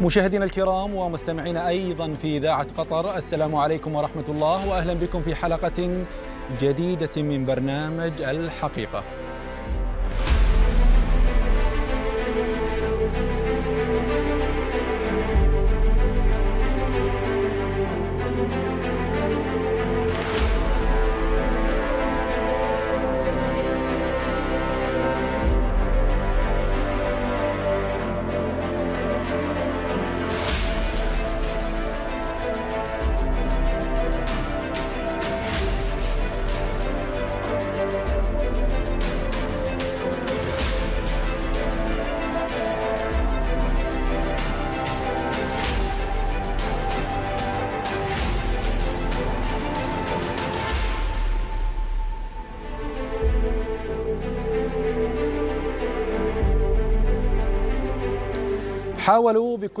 مشاهدينا الكرام ومستمعينا ايضا في اذاعه قطر السلام عليكم ورحمه الله واهلا بكم في حلقه جديده من برنامج الحقيقه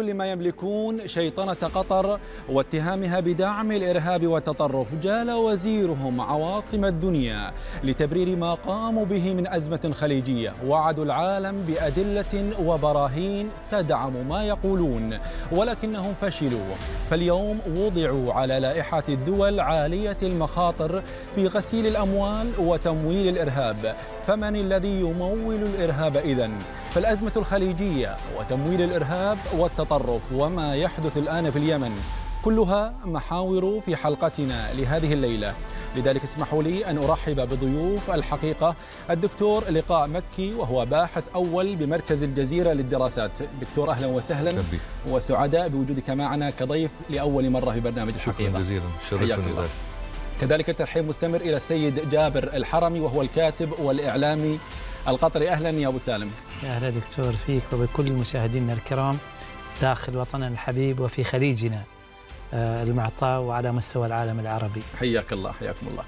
كل ما يملكون شيطنة قطر واتهامها بدعم الإرهاب والتطرف جال وزيرهم عواصم الدنيا لتبرير ما قاموا به من أزمة خليجية وعدوا العالم بأدلة وبراهين تدعم ما يقولون ولكنهم فشلوا فاليوم وضعوا على لائحة الدول عالية المخاطر في غسيل الأموال وتمويل الإرهاب فمن الذي يمول الإرهاب إذن؟ فالأزمة الخليجية وتمويل الإرهاب والتطرف وما يحدث الآن في اليمن كلها محاور في حلقتنا لهذه الليلة لذلك اسمحوا لي أن أرحب بضيوف الحقيقة الدكتور لقاء مكي وهو باحث أول بمركز الجزيرة للدراسات دكتور أهلا وسهلا وسعداء بوجودك معنا كضيف لأول مرة في برنامج الحقيقة شكرا جزيلا شرفنا كذلك الترحيب مستمر إلى السيد جابر الحرمي وهو الكاتب والإعلامي القطري أهلا يا أبو سالم أهلا دكتور فيك وبكل مشاهدينا الكرام داخل وطننا الحبيب وفي خليجنا آه، المعطاء وعلى مستوى العالم العربي حياك الله حياكم الله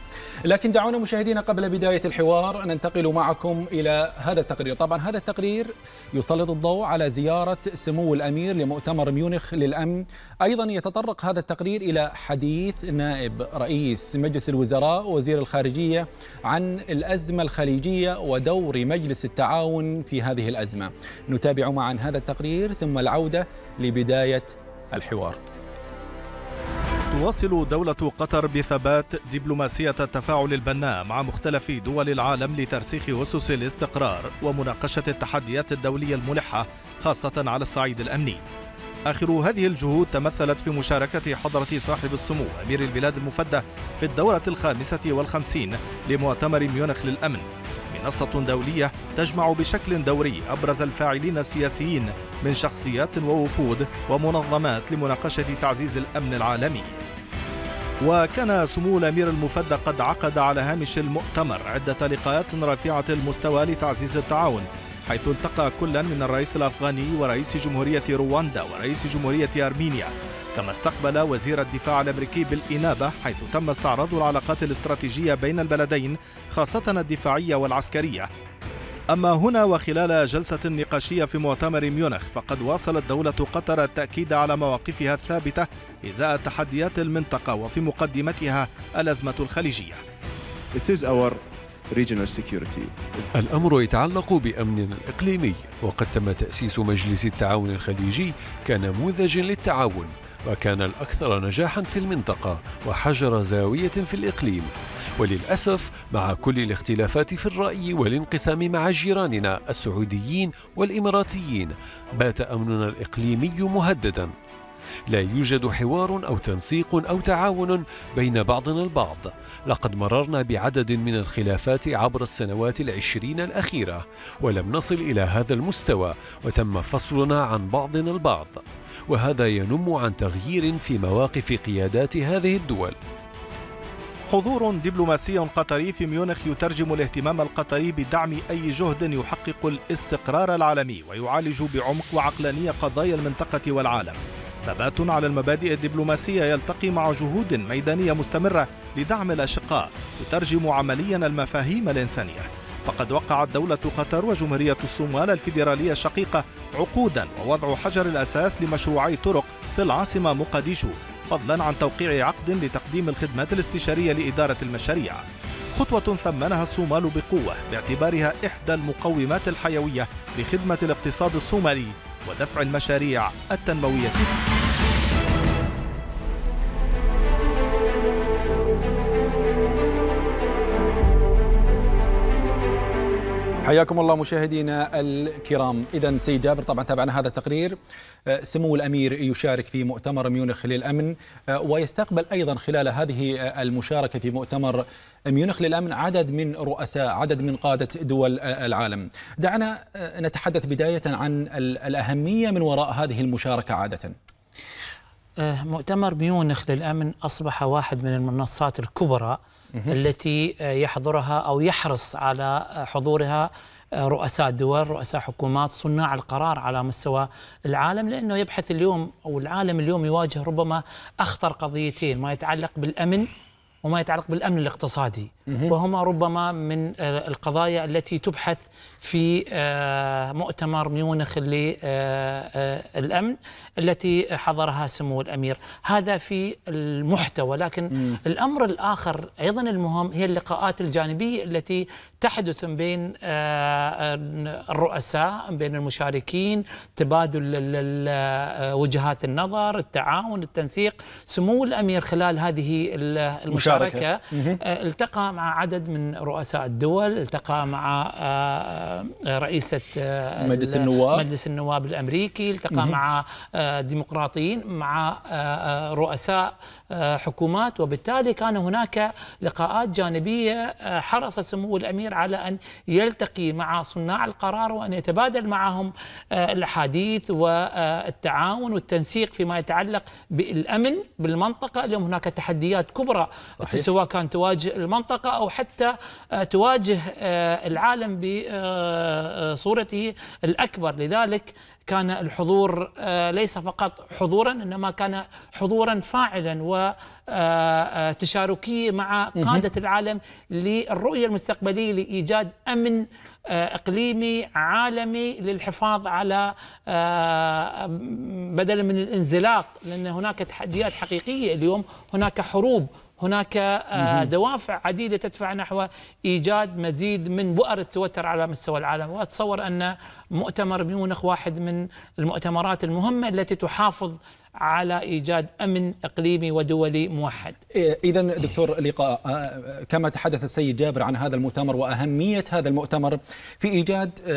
لكن دعونا مشاهدينا قبل بداية الحوار ننتقل معكم إلى هذا التقرير طبعا هذا التقرير يسلط الضوء على زيارة سمو الأمير لمؤتمر ميونخ للأمن أيضا يتطرق هذا التقرير إلى حديث نائب رئيس مجلس الوزراء وزير الخارجية عن الأزمة الخليجية ودور مجلس التعاون في هذه الأزمة نتابع معا هذا التقرير ثم العودة لبداية الحوار تواصل دولة قطر بثبات دبلوماسية التفاعل البناء مع مختلف دول العالم لترسيخ أسس الاستقرار ومناقشة التحديات الدولية الملحة خاصة على الصعيد الأمني. آخر هذه الجهود تمثلت في مشاركة حضرة صاحب السمو أمير البلاد المفدى في الدورة الخامسة والخمسين لمؤتمر ميونخ للأمن منصة دولية تجمع بشكل دوري أبرز الفاعلين السياسيين من شخصيات ووفود ومنظمات لمناقشة تعزيز الأمن العالمي وكان سمو الأمير المفدى قد عقد على هامش المؤتمر عدة لقاءات رفيعة المستوى لتعزيز التعاون حيث التقى كلا من الرئيس الأفغاني ورئيس جمهورية رواندا ورئيس جمهورية أرمينيا كما استقبل وزير الدفاع الأمريكي بالإنابة حيث تم استعراض العلاقات الاستراتيجية بين البلدين خاصة الدفاعية والعسكرية أما هنا وخلال جلسة نقاشية في مؤتمر ميونخ فقد واصلت دولة قطر التأكيد على مواقفها الثابتة إزاء تحديات المنطقة وفي مقدمتها الأزمة الخليجية الأمر يتعلق بأمننا الإقليمي وقد تم تأسيس مجلس التعاون الخليجي كنموذج للتعاون وكان الأكثر نجاحا في المنطقة وحجر زاوية في الإقليم وللأسف مع كل الاختلافات في الرأي والانقسام مع جيراننا السعوديين والإماراتيين بات أمننا الإقليمي مهددا لا يوجد حوار أو تنسيق أو تعاون بين بعضنا البعض لقد مررنا بعدد من الخلافات عبر السنوات العشرين الأخيرة ولم نصل إلى هذا المستوى وتم فصلنا عن بعضنا البعض وهذا ينم عن تغيير في مواقف قيادات هذه الدول حضور دبلوماسي قطري في ميونخ يترجم الاهتمام القطري بدعم أي جهد يحقق الاستقرار العالمي ويعالج بعمق وعقلانية قضايا المنطقة والعالم ثبات على المبادئ الدبلوماسية يلتقي مع جهود ميدانية مستمرة لدعم الأشقاء تترجم عمليا المفاهيم الإنسانية فقد وقعت دولة قطر وجمهورية الصومال الفيدرالية الشقيقة عقودا ووضع حجر الأساس لمشروعي طرق في العاصمة مقديشو فضلا عن توقيع عقد لتقديم الخدمات الاستشارية لإدارة المشاريع خطوة ثمنها الصومال بقوة باعتبارها إحدى المقومات الحيوية لخدمة الاقتصاد الصومالي ودفع المشاريع التنموية فيه. حياكم الله مشاهدينا الكرام اذا سيد جابر طبعا تابعنا هذا التقرير آه، سمو الامير يشارك في مؤتمر ميونخ للامن آه، ويستقبل ايضا خلال هذه آه، المشاركه في مؤتمر ميونخ للامن عدد من رؤساء عدد من قاده دول العالم دعنا نتحدث بدايه عن الاهميه من وراء هذه المشاركه عاده مؤتمر ميونخ للامن اصبح واحد من المنصات الكبرى التي آه، يحضرها أو يحرص على آه، حضورها آه، رؤساء دول رؤساء حكومات صناع القرار على مستوى العالم لأنه يبحث اليوم أو العالم اليوم يواجه ربما أخطر قضيتين ما يتعلق بالأمن وما يتعلق بالأمن الاقتصادي وهما ربما من آه، القضايا التي تبحث في آه، مؤتمر ميونخ للأمن آه، التي حضرها سمو الأمير هذا في المحتوى لكن الأمر الآخر أيضا المهم هي اللقاءات الجانبية التي تحدث بين الرؤساء بين المشاركين تبادل وجهات النظر التعاون التنسيق سمو الأمير خلال هذه المشاركة التقى مع عدد من رؤساء الدول التقى مع آه، آه، رئيسة آه، مجلس النواب مجلس النواب الأمريكي التقى مع ديمقراطيين مع رؤساء حكومات وبالتالي كان هناك لقاءات جانبية حرص سمو الأمير على أن يلتقي مع صناع القرار وأن يتبادل معهم الأحاديث والتعاون والتنسيق فيما يتعلق بالأمن بالمنطقة اليوم هناك تحديات كبرى صحيح. سواء كان تواجه المنطقة المنطقة أو حتى آه، تواجه آه، العالم بصورته آه، الأكبر لذلك كان الحضور ليس فقط حضورا انما كان حضورا فاعلا وتشاركيه مع قاده العالم للرؤيه المستقبليه لايجاد امن اقليمي عالمي للحفاظ على بدلا من الانزلاق لان هناك تحديات حقيقيه اليوم هناك حروب هناك آه، دوافع عديدة تدفع نحو إيجاد مزيد من بؤر التوتر على مستوى العالم وأتصور أن مؤتمر ميونخ واحد من المؤتمرات المهمة التي تحافظ على إيجاد أمن إقليمي ودولي موحد إيه، إذا دكتور لقاء آه، كما تحدث السيد جابر عن هذا المؤتمر وأهمية هذا المؤتمر في إيجاد آه،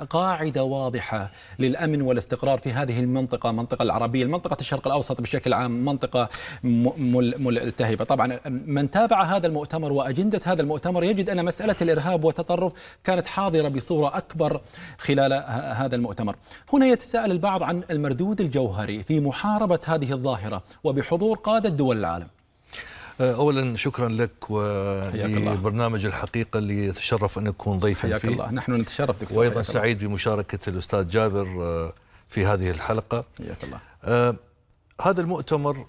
آه، قاعدة واضحة للأمن والاستقرار في هذه المنطقة منطقة العربية منطقه الشرق الأوسط بشكل عام منطقة ملتهبة طبعا من تابع هذا المؤتمر وأجندة هذا المؤتمر يجد أن مسألة الإرهاب والتطرف كانت حاضرة بصورة أكبر خلال هذا المؤتمر هنا يتساءل البعض عن المردود الجوهري في محاضرة محاربة هذه الظاهرة وبحضور قادة دول العالم أه، اولا شكرا لك ولبرنامج الحقيقه اللي تشرف ان اكون ضيفا حياك فيه الله نحن نتشرف دكتور وايضا سعيد الله. بمشاركه الاستاذ جابر أه، في هذه الحلقه حياك الله أه، هذا المؤتمر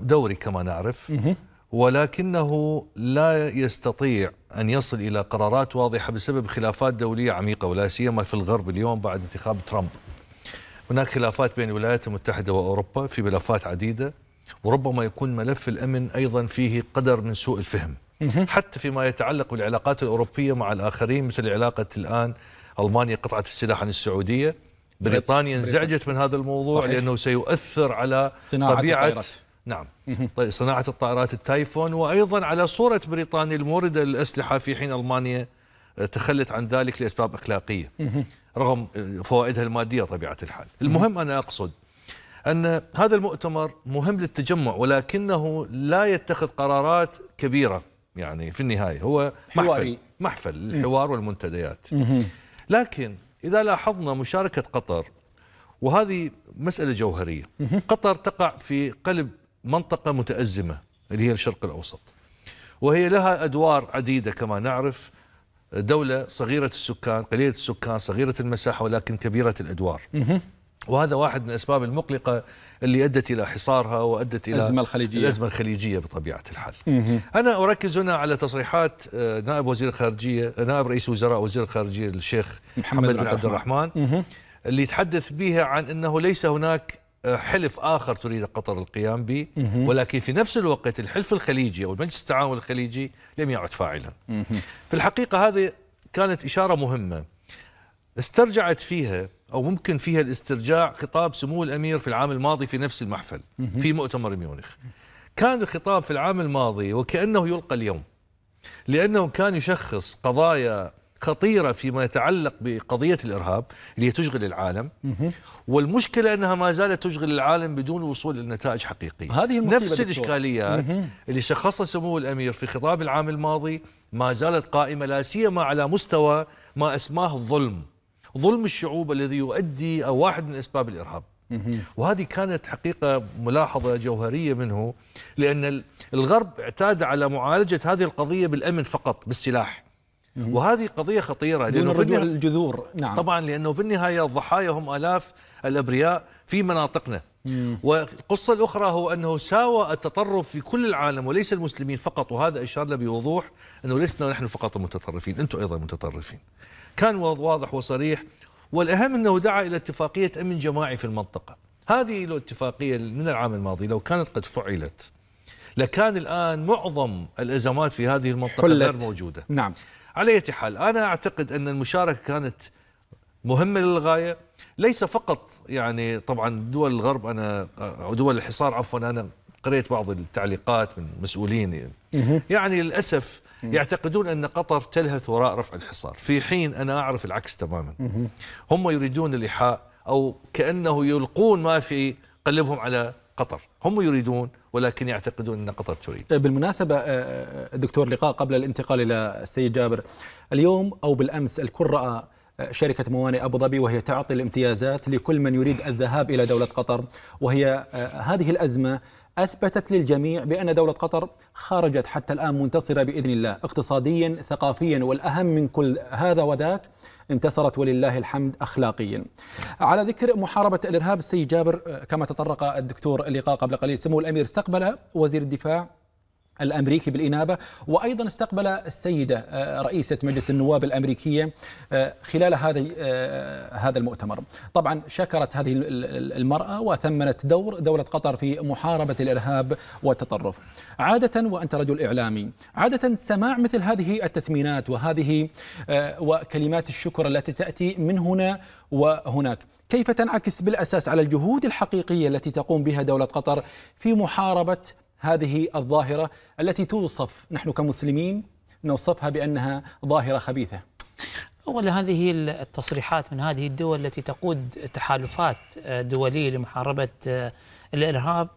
دوري كما نعرف ولكنه لا يستطيع ان يصل الى قرارات واضحه بسبب خلافات دوليه عميقه ولا سيما في الغرب اليوم بعد انتخاب ترامب هناك خلافات بين الولايات المتحدة وأوروبا في ملفات عديدة وربما يكون ملف الأمن أيضا فيه قدر من سوء الفهم حتى فيما يتعلق بالعلاقات الأوروبية مع الآخرين مثل علاقة الآن ألمانيا قطعت السلاح عن السعودية بريطانيا انزعجت من هذا الموضوع صحيح. لأنه سيؤثر على صناعة طبيعة الطائرات. نعم طيب صناعة الطائرات التايفون وأيضا على صورة بريطانيا الموردة للأسلحة في حين ألمانيا تخلت عن ذلك لأسباب أخلاقية رغم فوائدها المادية طبيعة الحال المهم أنا أقصد أن هذا المؤتمر مهم للتجمع ولكنه لا يتخذ قرارات كبيرة يعني في النهاية هو محفل حواري. محفل الحوار والمنتديات لكن إذا لاحظنا مشاركة قطر وهذه مسألة جوهرية قطر تقع في قلب منطقة متأزمة اللي هي الشرق الأوسط وهي لها أدوار عديدة كما نعرف دولة صغيرة السكان قليلة السكان صغيرة المساحة ولكن كبيرة الأدوار وهذا واحد من الأسباب المقلقة اللي أدت إلى حصارها وأدت إلى الأزمة الخليجية الأزمة الخليجية بطبيعة الحال أنا أركز هنا على تصريحات آه، نائب وزير الخارجية آه، نائب رئيس وزراء وزير الخارجية الشيخ محمد, محمد بن عبد الرحمن, الرحمن. اللي تحدث بها عن أنه ليس هناك آه، حلف آخر تريد قطر القيام به ولكن في نفس الوقت الحلف الخليجي أو مجلس التعاون الخليجي لم يعد فاعلا في الحقيقة هذه كانت إشارة مهمة استرجعت فيها أو ممكن فيها الاسترجاع خطاب سمو الأمير في العام الماضي في نفس المحفل في مؤتمر ميونخ كان الخطاب في العام الماضي وكأنه يلقى اليوم لأنه كان يشخص قضايا خطيرة فيما يتعلق بقضية الإرهاب اللي تشغل العالم والمشكلة أنها ما زالت تشغل العالم بدون وصول لنتائج حقيقية هذه نفس الإشكاليات اللي شخصها سمو الأمير في خطاب العام الماضي ما زالت قائمة لا سيما على مستوى ما أسماه الظلم ظلم الشعوب الذي يؤدي أو واحد من أسباب الإرهاب وهذه كانت حقيقة ملاحظة جوهرية منه لأن الغرب اعتاد على معالجة هذه القضية بالأمن فقط بالسلاح وهذه قضيه خطيره دون في الجذور نعم طبعا لانه في النهايه الضحايا هم الاف الابرياء في مناطقنا والقصة الأخرى هو أنه ساوى التطرف في كل العالم وليس المسلمين فقط وهذا إشار له بوضوح أنه لسنا نحن فقط المتطرفين أنتم أيضا متطرفين كان واضح وصريح والأهم أنه دعا إلى اتفاقية أمن جماعي في المنطقة هذه الاتفاقية من العام الماضي لو كانت قد فعلت لكان الآن معظم الأزمات في هذه المنطقة غير موجودة نعم على أي حال أنا أعتقد أن المشاركة كانت مهمة للغاية ليس فقط يعني طبعا دول الغرب أنا أو دول الحصار عفوا أنا قريت بعض التعليقات من مسؤولين يعني, يعني للأسف يعتقدون أن قطر تلهث وراء رفع الحصار في حين أنا أعرف العكس تماما هم يريدون الإيحاء أو كأنه يلقون ما في قلبهم على قطر هم يريدون ولكن يعتقدون أن قطر تريد بالمناسبة آه، آه، دكتور لقاء قبل الانتقال إلى السيد جابر اليوم أو بالأمس الكل رأى آه، شركة موانئ أبو ظبي وهي تعطي الامتيازات لكل من يريد الذهاب إلى دولة قطر وهي هذه الأزمة أثبتت للجميع بأن دولة قطر خرجت حتى الآن منتصرة بإذن الله اقتصاديا ثقافيا والأهم من كل هذا وذاك انتصرت ولله الحمد أخلاقيا على ذكر محاربة الإرهاب السيد جابر آه، كما تطرق الدكتور اللقاء قبل قليل سمو الأمير استقبل وزير الدفاع الامريكي بالانابه وايضا استقبل السيده آه، رئيسه مجلس النواب الامريكيه آه، خلال هذا آه، هذا المؤتمر. طبعا شكرت هذه المراه وثمنت دور دوله قطر في محاربه الارهاب والتطرف. عاده وانت رجل اعلامي، عاده سماع مثل هذه التثمينات وهذه وكلمات الشكر التي تاتي من هنا وهناك، كيف تنعكس بالاساس على الجهود الحقيقيه التي تقوم بها دوله قطر في محاربه هذه الظاهرة التي توصف نحن كمسلمين نوصفها بأنها ظاهرة خبيثة أولا هذه التصريحات من هذه الدول التي تقود تحالفات آه، دولية لمحاربة آه، الإرهاب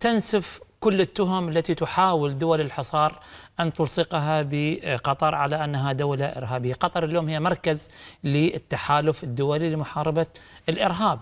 تنسف كل التهم التي تحاول دول الحصار أن تلصقها بقطر على أنها دولة إرهابية قطر اليوم هي مركز للتحالف الدولي لمحاربة الإرهاب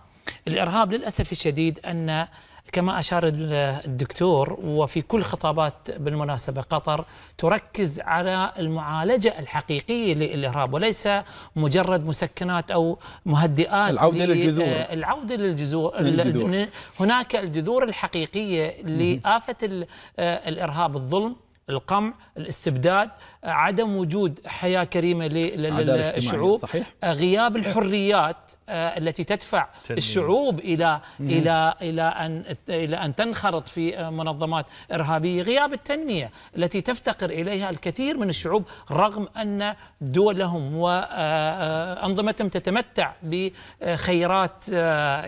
الإرهاب للأسف الشديد أن كما أشار الدكتور وفي كل خطابات بالمناسبة قطر تركز على المعالجة الحقيقية للإرهاب وليس مجرد مسكنات أو مهدئات العودة للجذور آه، العودة للجذور, للجذور. هناك الجذور الحقيقية لآفة آه، الإرهاب الظلم القمع الاستبداد عدم وجود حياة كريمة للشعوب آه، غياب الحريات آه، التي تدفع تنمية. الشعوب إلى مم. إلى إلى أن إلى أن تنخرط في آه، منظمات إرهابية غياب التنمية التي تفتقر إليها الكثير من الشعوب رغم أن دولهم وأنظمتهم تتمتع بخيرات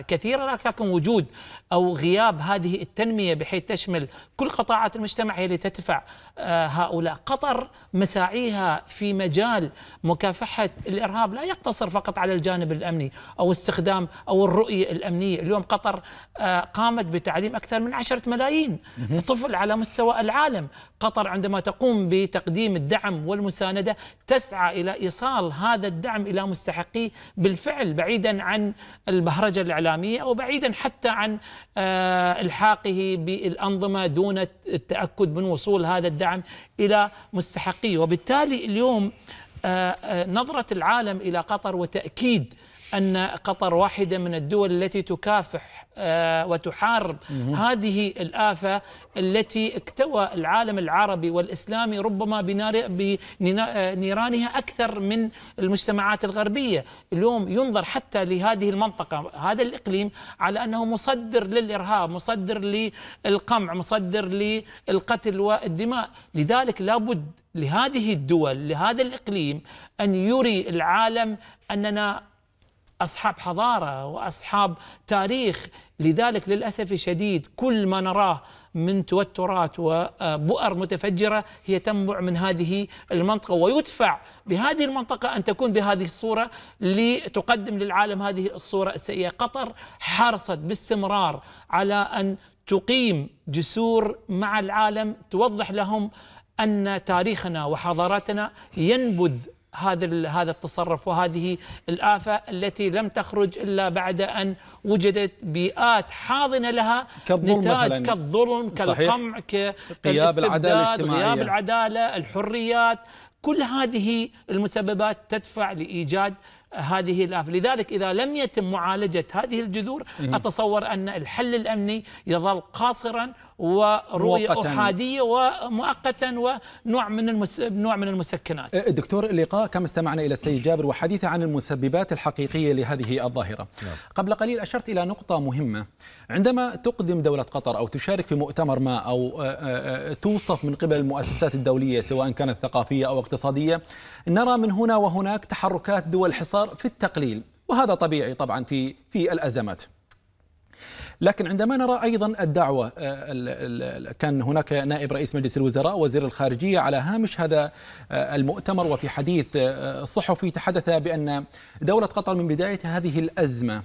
كثيرة لكن وجود أو غياب هذه التنمية بحيث تشمل كل قطاعات المجتمع هي التي تدفع هؤلاء قطر مساعيها في مجال مكافحة الإرهاب لا يقتصر فقط على الجانب الأمني أو استخدام أو الرؤية الأمنية اليوم قطر آه، قامت بتعليم أكثر من عشرة ملايين طفل على مستوى العالم قطر عندما تقوم بتقديم الدعم والمساندة تسعى إلى إيصال هذا الدعم إلى مستحقيه بالفعل بعيدا عن البهرجة الإعلامية أو بعيدا حتى عن آه، إلحاقه بالأنظمة دون التأكد من وصول هذا الدعم والدعم إلى مستحقيه وبالتالي اليوم آه، آه، نظرة العالم إلى قطر وتأكيد أن قطر واحدة من الدول التي تكافح آه، وتحارب هذه الآفة التي اكتوى العالم العربي والإسلامي ربما بنيرانها آه، أكثر من المجتمعات الغربية اليوم ينظر حتى لهذه المنطقة هذا الإقليم على أنه مصدر للإرهاب مصدر للقمع مصدر للقتل والدماء لذلك لابد لهذه الدول لهذا الإقليم أن يري العالم أننا أصحاب حضارة وأصحاب تاريخ لذلك للأسف الشديد كل ما نراه من توترات وبؤر متفجرة هي تنبع من هذه المنطقة ويدفع بهذه المنطقة أن تكون بهذه الصورة لتقدم للعالم هذه الصورة السيئة قطر حرصت باستمرار على أن تقيم جسور مع العالم توضح لهم أن تاريخنا وحضارتنا ينبذ هذا هذا التصرف وهذه الافه التي لم تخرج الا بعد ان وجدت بيئات حاضنه لها كالظلم نتاج مثلاً. كالظلم كالقمع غياب العداله غياب العداله الحريات كل هذه المسببات تدفع لايجاد هذه الافه، لذلك اذا لم يتم معالجه هذه الجذور إيه. اتصور ان الحل الامني يظل قاصرا ورؤيه احاديه ومؤقتا ونوع من المس... نوع من المسكنات. أه، دكتور اللقاء كما استمعنا الى السيد جابر وحديثه عن المسببات الحقيقيه لهذه الظاهره. نعم. قبل قليل اشرت الى نقطه مهمه عندما تقدم دوله قطر او تشارك في مؤتمر ما او أه، أه، توصف من قبل المؤسسات الدوليه سواء كانت ثقافيه او اقتصاديه نرى من هنا وهناك تحركات دول حصار في التقليل وهذا طبيعي طبعا في في الازمات. لكن عندما نرى أيضا الدعوة آه، كان هناك نائب رئيس مجلس الوزراء وزير الخارجية على هامش هذا آه، المؤتمر وفي حديث آه، صحفي تحدث بأن دولة قطر من بداية هذه الأزمة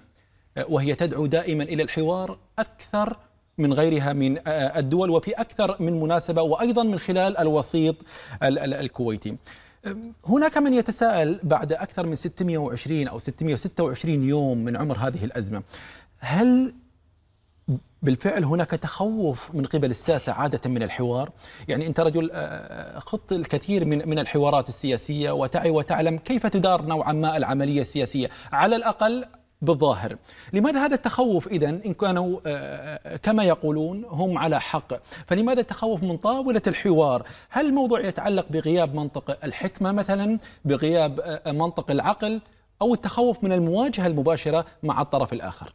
وهي تدعو دائما إلى الحوار أكثر من غيرها من الدول وفي أكثر من مناسبة وأيضا من خلال الوسيط الكويتي هناك من يتساءل بعد أكثر من 620 أو 626 يوم من عمر هذه الأزمة هل بالفعل هناك تخوف من قبل الساسة عادة من الحوار يعني أنت رجل آه، آه، خضت الكثير من من الحوارات السياسية وتعي وتعلم كيف تدار نوعا ما العملية السياسية على الأقل بالظاهر لماذا هذا التخوف إذا إن كانوا آه، كما يقولون هم على حق فلماذا التخوف من طاولة الحوار هل الموضوع يتعلق بغياب منطق الحكمة مثلا بغياب منطق العقل أو التخوف من المواجهة المباشرة مع الطرف الآخر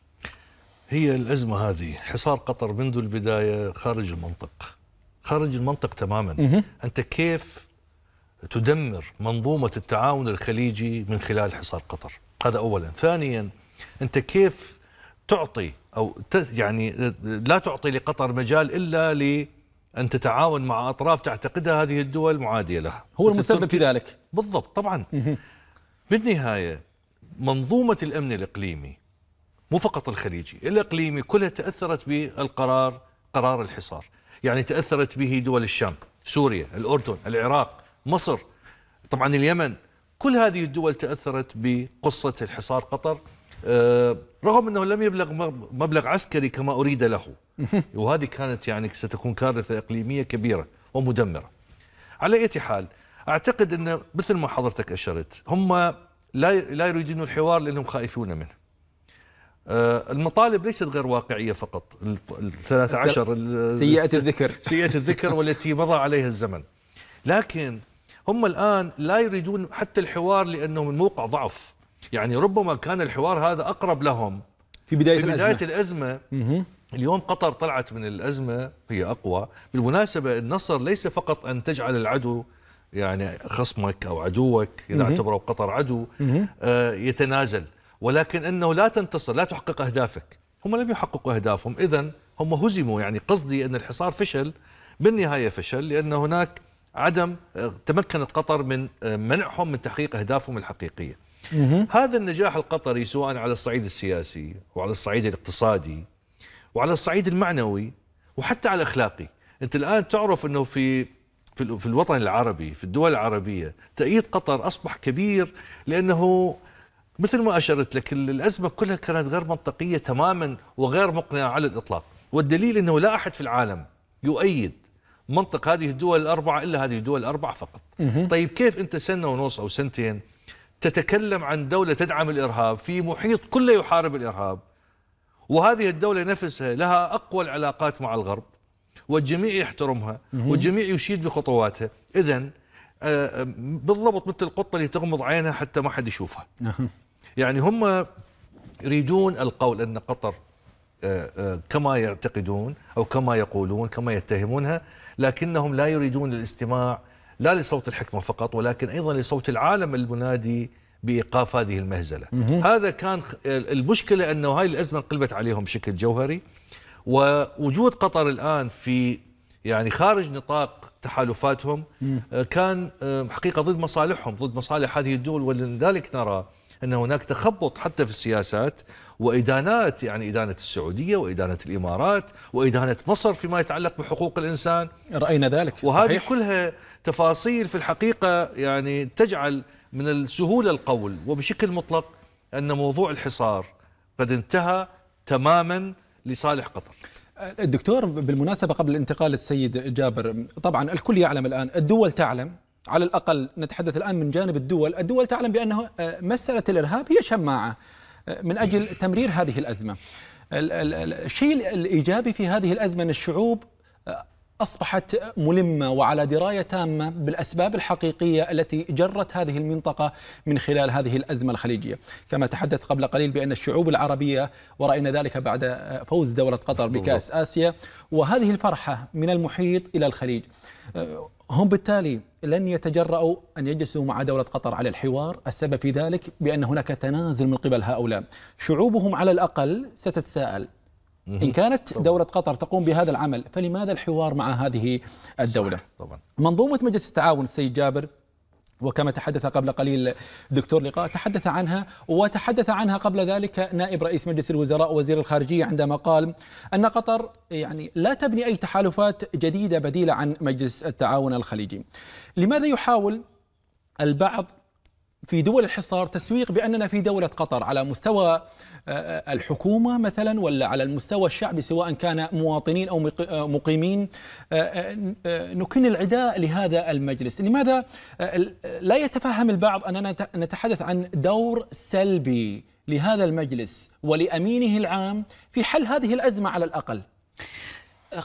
هي الأزمة هذه حصار قطر منذ البداية خارج المنطق خارج المنطق تماما أنت كيف تدمر منظومة التعاون الخليجي من خلال حصار قطر هذا أولا ثانيا أنت كيف تعطي أو يعني لا تعطي لقطر مجال إلا لأن تتعاون مع أطراف تعتقدها هذه الدول معادية لها هو المسبب في ذلك بالضبط طبعا بالنهاية منظومة الأمن الإقليمي مو فقط الخليجي الإقليمي كلها تأثرت بالقرار قرار الحصار يعني تأثرت به دول الشام سوريا الأردن العراق مصر طبعا اليمن كل هذه الدول تأثرت بقصة الحصار قطر آه، رغم أنه لم يبلغ مبلغ عسكري كما أريد له وهذه كانت يعني ستكون كارثة إقليمية كبيرة ومدمرة على أي حال أعتقد أنه مثل ما حضرتك أشرت هم لا لا يريدون الحوار لأنهم خائفون منه آه، المطالب ليست غير واقعية فقط الثلاثة عشر سيئة الذكر سيئة الذكر والتي مضى عليها الزمن لكن هم الآن لا يريدون حتى الحوار لانه من موقع ضعف يعني ربما كان الحوار هذا أقرب لهم في بداية, في بداية الأزمة, الأزمة اليوم قطر طلعت من الأزمة هي أقوى بالمناسبة النصر ليس فقط أن تجعل العدو يعني خصمك أو عدوك إذا اعتبروا قطر عدو آه يتنازل ولكن انه لا تنتصر لا تحقق اهدافك هم لم يحققوا اهدافهم اذا هم هزموا يعني قصدي ان الحصار فشل بالنهايه فشل لان هناك عدم آه، تمكنت قطر من آه، منعهم من تحقيق اهدافهم الحقيقيه هذا النجاح القطري سواء على الصعيد السياسي وعلى الصعيد الاقتصادي وعلى الصعيد المعنوي وحتى على الاخلاقي انت الان تعرف انه في في الوطن العربي في الدول العربيه تأييد قطر اصبح كبير لانه مثل ما اشرت لك الازمه كلها كانت غير منطقيه تماما وغير مقنعه على الاطلاق، والدليل انه لا احد في العالم يؤيد منطق هذه الدول الاربعه الا هذه الدول الاربعه فقط. طيب كيف انت سنه ونص او سنتين تتكلم عن دوله تدعم الارهاب في محيط كله يحارب الارهاب وهذه الدوله نفسها لها اقوى العلاقات مع الغرب والجميع يحترمها والجميع يشيد بخطواتها، اذا آه، آه، بالضبط مثل القطه اللي تغمض عينها حتى ما حد يشوفها. يعني هم يريدون القول أن قطر آه، آه، كما يعتقدون أو كما يقولون كما يتهمونها لكنهم لا يريدون الاستماع لا لصوت الحكمة فقط ولكن أيضا لصوت العالم المنادي بإيقاف هذه المهزلة هذا كان المشكلة أنه هاي الأزمة انقلبت عليهم بشكل جوهري ووجود قطر الآن في يعني خارج نطاق تحالفاتهم آه، كان حقيقة ضد مصالحهم ضد مصالح هذه الدول ولذلك نرى ان هناك تخبط حتى في السياسات وادانات يعني ادانه السعوديه وادانه الامارات وادانه مصر فيما يتعلق بحقوق الانسان راينا ذلك وهذه صحيح. كلها تفاصيل في الحقيقه يعني تجعل من السهوله القول وبشكل مطلق ان موضوع الحصار قد انتهى تماما لصالح قطر الدكتور بالمناسبة قبل الانتقال السيد جابر طبعا الكل يعلم الآن الدول تعلم على الأقل نتحدث الآن من جانب الدول الدول تعلم بأنه آه، مسألة الإرهاب هي شماعة آه، من أجل تمرير هذه الأزمة الشيء الإيجابي في هذه الأزمة أن الشعوب آه، أصبحت ملمة وعلى دراية تامة بالأسباب الحقيقية التي جرت هذه المنطقة من خلال هذه الأزمة الخليجية كما تحدثت قبل قليل بأن الشعوب العربية ورأينا ذلك بعد فوز دولة قطر بكأس آسيا وهذه الفرحة من المحيط إلى الخليج هم بالتالي لن يتجرأوا أن يجلسوا مع دولة قطر على الحوار السبب في ذلك بأن هناك تنازل من قبل هؤلاء شعوبهم على الأقل ستتساءل إن كانت دولة قطر تقوم بهذا العمل فلماذا الحوار مع هذه الدولة منظومة مجلس التعاون السيد جابر وكما تحدث قبل قليل دكتور لقاء تحدث عنها وتحدث عنها قبل ذلك نائب رئيس مجلس الوزراء وزير الخارجية عندما قال أن قطر يعني لا تبني أي تحالفات جديدة بديلة عن مجلس التعاون الخليجي لماذا يحاول البعض في دول الحصار تسويق باننا في دوله قطر على مستوى آه، آه، الحكومه مثلا ولا على المستوى الشعبي سواء كان مواطنين او آه، مقيمين نكن العداء لهذا المجلس، لماذا لا يتفهم البعض اننا نتحدث عن دور سلبي لهذا المجلس ولامينه العام في حل هذه الازمه على الاقل؟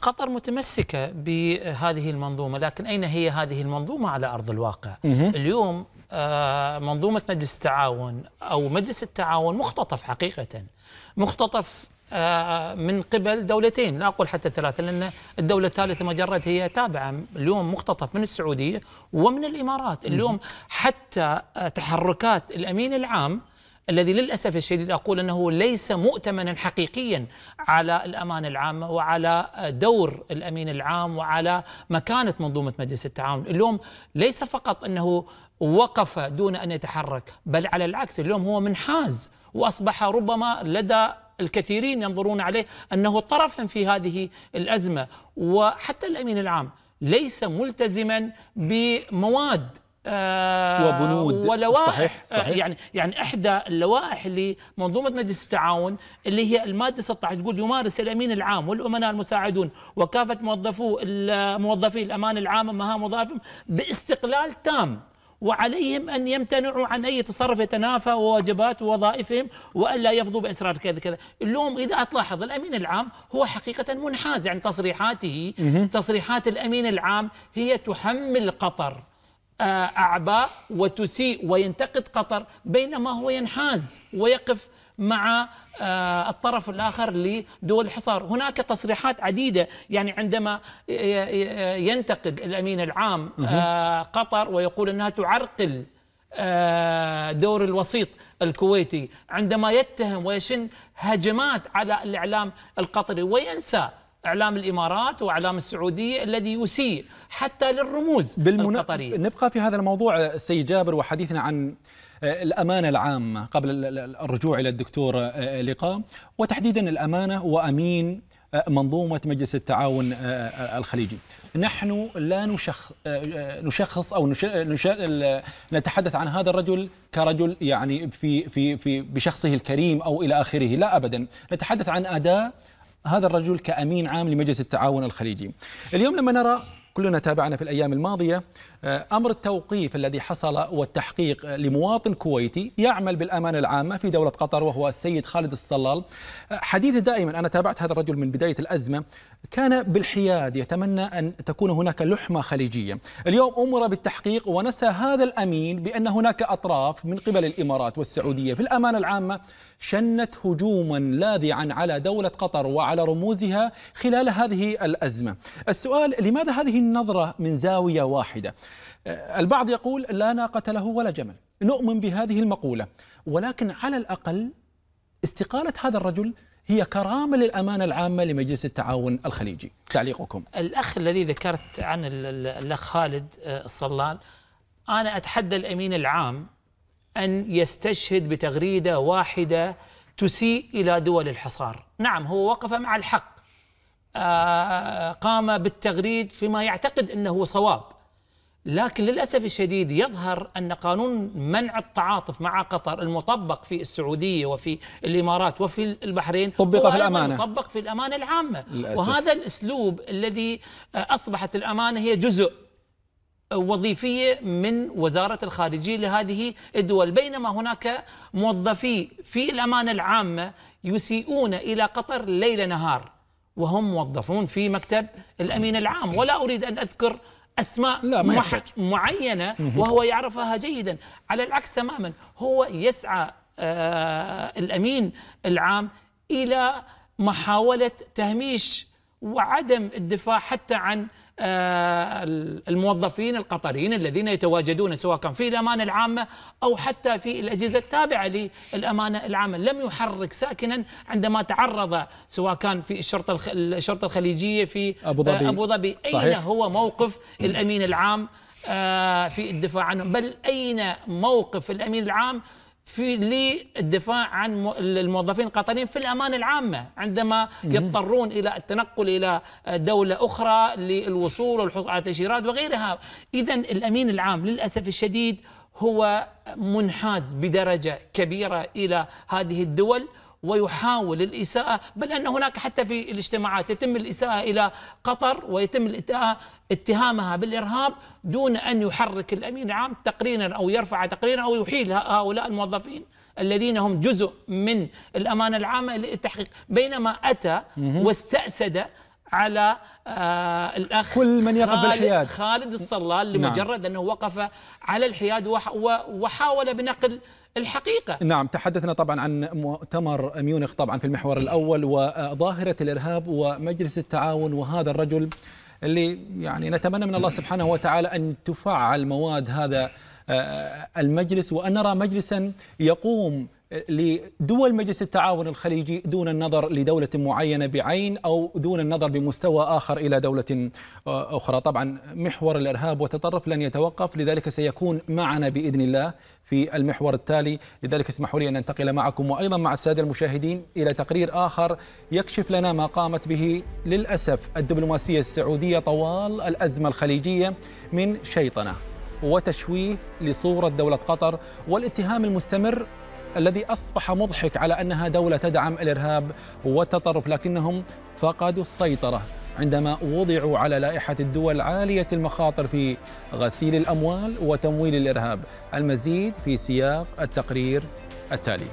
قطر متمسكة بهذه المنظومة لكن أين هي هذه المنظومة على أرض الواقع اليوم آه، منظومة مجلس التعاون أو مجلس التعاون مختطف حقيقة مختطف آه، من قبل دولتين لا أقول حتى ثلاثة لأن الدولة الثالثة مجرد هي تابعة اليوم مختطف من السعودية ومن الإمارات اليوم حتى آه، تحركات الأمين العام الذي للاسف الشديد اقول انه ليس مؤتمنا حقيقيا على الامانه العامه وعلى دور الامين العام وعلى مكانه منظومه مجلس التعاون، اليوم ليس فقط انه وقف دون ان يتحرك بل على العكس اليوم هو منحاز واصبح ربما لدى الكثيرين ينظرون عليه انه طرفا في هذه الازمه وحتى الامين العام ليس ملتزما بمواد آه وبنود ولوائح صحيح آه، صحيح آه يعني يعني احدى اللوائح لمنظومه مجلس التعاون اللي هي الماده 16 تقول يمارس الامين العام والامناء المساعدون وكافه موظفو موظفي الامان العام مهام وظائفهم باستقلال تام وعليهم أن يمتنعوا عن أي تصرف يتنافى وواجبات ووظائفهم وألا يفضوا باسرار كذا كذا اللوم إذا تلاحظ الأمين العام هو حقيقة منحاز يعني تصريحاته تصريحات الأمين العام هي تحمل قطر آه، أعباء وتسيء وينتقد قطر بينما هو ينحاز ويقف مع آه، الطرف الآخر لدول الحصار هناك تصريحات عديدة يعني عندما آه، آه، ينتقد الأمين العام قطر ويقول أنها تعرقل دور الوسيط الكويتي عندما يتهم ويشن هجمات على الإعلام القطري وينسى اعلام الامارات واعلام السعوديه الذي يسيء حتى للرموز بالمن... القطريه نبقى في هذا الموضوع سيد جابر وحديثنا عن آه، الأمانة العامة قبل الرجوع إلى الدكتور آه، آه، لقاء وتحديدا الأمانة وأمين منظومة مجلس التعاون الخليجي نحن لا نشخص او نش... نش... نتحدث عن هذا الرجل كرجل يعني في في في بشخصه الكريم او الى اخره، لا ابدا، نتحدث عن اداء هذا الرجل كامين عام لمجلس التعاون الخليجي. اليوم لما نرى كلنا تابعنا في الايام الماضيه آه، أمر التوقيف الذي حصل والتحقيق لمواطن كويتي يعمل بالأمانة العامة في دولة قطر وهو السيد خالد الصلال آه، حديثه دائما أنا تابعت هذا الرجل من بداية الأزمة كان بالحياد يتمنى أن تكون هناك لحمة خليجية اليوم أمر بالتحقيق ونسى هذا الأمين بأن هناك أطراف من قبل الإمارات والسعودية في الأمانة العامة شنت هجوما لاذعا على دولة قطر وعلى رموزها خلال هذه الأزمة السؤال لماذا هذه النظرة من زاوية واحدة البعض يقول لا ناقة له ولا جمل نؤمن بهذه المقولة ولكن على الأقل استقالة هذا الرجل هي كرامة للأمانة العامة لمجلس التعاون الخليجي تعليقكم الأخ الذي ذكرت عن الأخ خالد آه، الصلال أنا أتحدى الأمين العام أن يستشهد بتغريدة واحدة تسيء إلى دول الحصار نعم هو وقف مع الحق آه، قام بالتغريد فيما يعتقد أنه صواب لكن للأسف الشديد يظهر أن قانون منع التعاطف مع قطر المطبق في السعودية وفي الإمارات وفي البحرين طبق في الأمانة طبق في الأمانة العامة للأسف. وهذا الأسلوب الذي أصبحت الأمانة هي جزء وظيفية من وزارة الخارجية لهذه الدول بينما هناك موظفي في الأمانة العامة يسيئون إلى قطر ليل نهار وهم موظفون في مكتب الأمين العام ولا أريد أن أذكر أسماء لا ما معينة وهو يعرفها جيدا على العكس تماما هو يسعى آه، الأمين العام إلى محاولة تهميش وعدم الدفاع حتى عن آه، الموظفين القطريين الذين يتواجدون سواء كان في الأمانة العامة أو حتى في الأجهزة التابعة للأمانة العامة لم يحرك ساكنا عندما تعرض سواء كان في الشرطة الشرطة الخليجية في أبو ظبي, آه، أبو ظبي. أين هو موقف الأمين العام آه، في الدفاع عنهم بل أين موقف الأمين العام في للدفاع عن الموظفين القطريين في الامان العامه عندما يضطرون الى التنقل الى دوله اخرى للوصول والحصول على تاشيرات وغيرها اذا الامين العام للاسف الشديد هو منحاز بدرجه كبيره الى هذه الدول ويحاول الإساءة بل أن هناك حتى في الاجتماعات يتم الإساءة إلى قطر ويتم اتهامها بالإرهاب دون أن يحرك الأمين العام تقريرا أو يرفع تقريرا أو يحيل هؤلاء الموظفين الذين هم جزء من الأمانة العامة للتحقيق بينما أتى واستأسد على آه الاخ كل من يقف بالحياد خالد الصلال نعم. لمجرد نعم. انه وقف على الحياد وحاول بنقل الحقيقة نعم تحدثنا طبعا عن مؤتمر ميونخ طبعا في المحور الأول وظاهرة الإرهاب ومجلس التعاون وهذا الرجل اللي يعني نتمنى من الله سبحانه وتعالى أن تفعل مواد هذا آه، المجلس وأن نرى مجلسا يقوم لدول مجلس التعاون الخليجي دون النظر لدولة معينة بعين أو دون النظر بمستوى آخر إلى دولة آه، أخرى طبعا محور الإرهاب والتطرف لن يتوقف لذلك سيكون معنا بإذن الله في المحور التالي لذلك اسمحوا لي أن أنتقل معكم وأيضا مع السادة المشاهدين إلى تقرير آخر يكشف لنا ما قامت به للأسف الدبلوماسية السعودية طوال الأزمة الخليجية من شيطنة وتشويه لصورة دولة قطر والاتهام المستمر الذي أصبح مضحك على أنها دولة تدعم الإرهاب والتطرف لكنهم فقدوا السيطرة عندما وضعوا على لائحة الدول عالية المخاطر في غسيل الأموال وتمويل الإرهاب المزيد في سياق التقرير التالي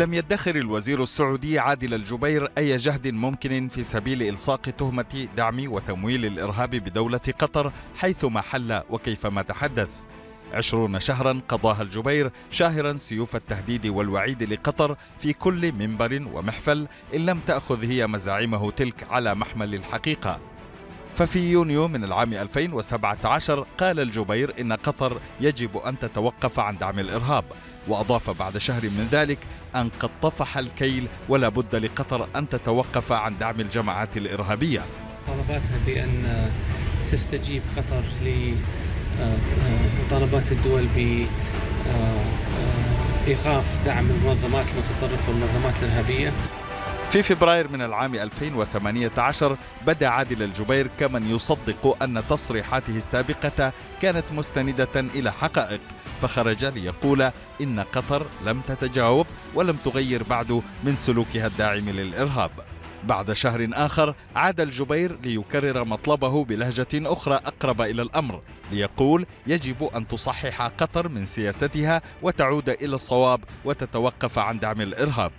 لم يدخر الوزير السعودي عادل الجبير أي جهد ممكن في سبيل إلصاق تهمة دعم وتمويل الإرهاب بدولة قطر حيثما حل وكيفما تحدث عشرون شهرا قضاها الجبير شاهرا سيوف التهديد والوعيد لقطر في كل منبر ومحفل إن لم تأخذ هي مزاعمه تلك على محمل الحقيقة ففي يونيو من العام 2017 قال الجبير إن قطر يجب أن تتوقف عن دعم الإرهاب وأضاف بعد شهر من ذلك أن قد طفح الكيل ولا بد لقطر أن تتوقف عن دعم الجماعات الإرهابية طلباتها بأن تستجيب قطر ل مطالبات الدول ب آه، آه، إيقاف دعم المنظمات المتطرفة والمنظمات الإرهابية في فبراير من العام 2018 بدا عادل الجبير كمن يصدق أن تصريحاته السابقة كانت مستندة إلى حقائق فخرج ليقول إن قطر لم تتجاوب ولم تغير بعد من سلوكها الداعم للإرهاب بعد شهر آخر عاد الجبير ليكرر مطلبه بلهجة أخرى أقرب إلى الأمر ليقول يجب أن تصحح قطر من سياستها وتعود إلى الصواب وتتوقف عن دعم الإرهاب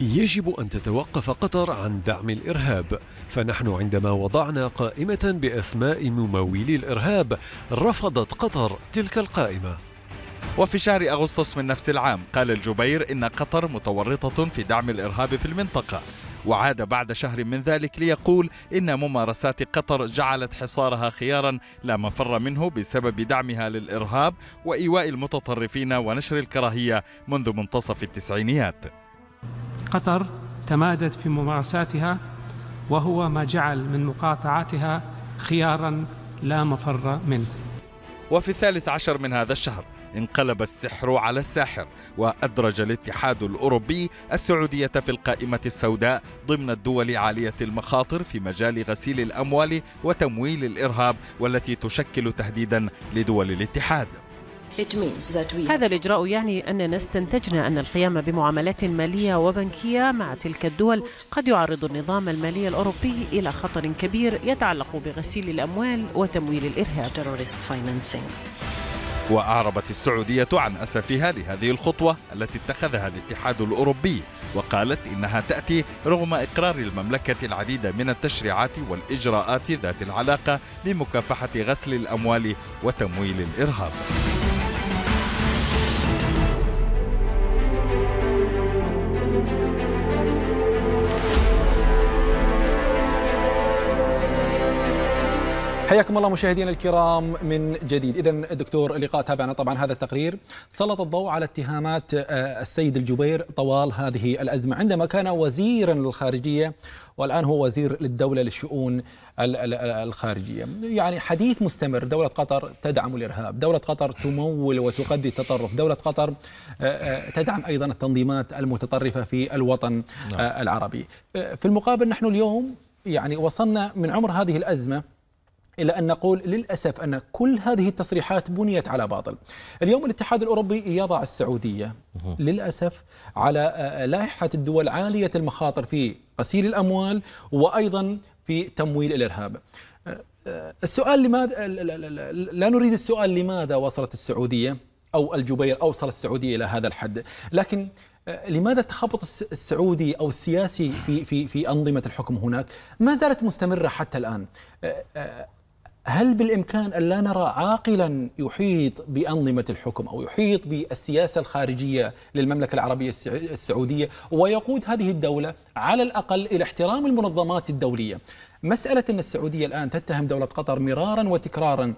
يجب أن تتوقف قطر عن دعم الإرهاب فنحن عندما وضعنا قائمة بأسماء ممولي الإرهاب رفضت قطر تلك القائمة وفي شهر أغسطس من نفس العام قال الجبير إن قطر متورطة في دعم الإرهاب في المنطقة وعاد بعد شهر من ذلك ليقول إن ممارسات قطر جعلت حصارها خيارا لا مفر منه بسبب دعمها للإرهاب وإيواء المتطرفين ونشر الكراهية منذ منتصف التسعينيات قطر تمادت في ممارساتها وهو ما جعل من مقاطعاتها خيارا لا مفر منه وفي الثالث عشر من هذا الشهر انقلب السحر على الساحر وأدرج الاتحاد الأوروبي السعودية في القائمة السوداء ضمن الدول عالية المخاطر في مجال غسيل الأموال وتمويل الإرهاب والتي تشكل تهديدا لدول الاتحاد هذا الإجراء يعني أننا استنتجنا أن القيام بمعاملات مالية وبنكية مع تلك الدول قد يعرض النظام المالي الأوروبي إلى خطر كبير يتعلق بغسيل الأموال وتمويل الإرهاب وأعربت السعودية عن أسفها لهذه الخطوة التي اتخذها الاتحاد الأوروبي وقالت إنها تأتي رغم إقرار المملكة العديد من التشريعات والإجراءات ذات العلاقة بمكافحة غسل الأموال وتمويل الإرهاب حياكم الله مشاهدينا الكرام من جديد اذا دكتور لقاء تابعنا طبعا هذا التقرير سلط الضوء على اتهامات آه، السيد الجبير طوال هذه الازمه عندما كان وزيرا للخارجيه والان هو وزير للدوله للشؤون الخارجيه يعني حديث مستمر دوله قطر تدعم الارهاب دوله قطر تمول وتقدي التطرف دوله قطر آه، آه، تدعم ايضا التنظيمات المتطرفه في الوطن نعم. العربي في المقابل نحن اليوم يعني وصلنا من عمر هذه الازمه إلى أن نقول للأسف أن كل هذه التصريحات بنيت على باطل اليوم الاتحاد الأوروبي يضع السعودية للأسف على آه، لائحة الدول عالية المخاطر في غسيل الأموال وأيضا في تمويل الإرهاب آه، آه، السؤال لماذا لا نريد السؤال لماذا وصلت السعودية أو الجبير أوصل السعودية إلى هذا الحد لكن لماذا التخبط السعودي او السياسي في في في انظمه الحكم هناك ما زالت مستمره حتى الان هل بالامكان ان لا نرى عاقلا يحيط بانظمه الحكم او يحيط بالسياسه الخارجيه للمملكه العربيه السعوديه ويقود هذه الدوله على الاقل الى احترام المنظمات الدوليه. مساله ان السعوديه الان تتهم دوله قطر مرارا وتكرارا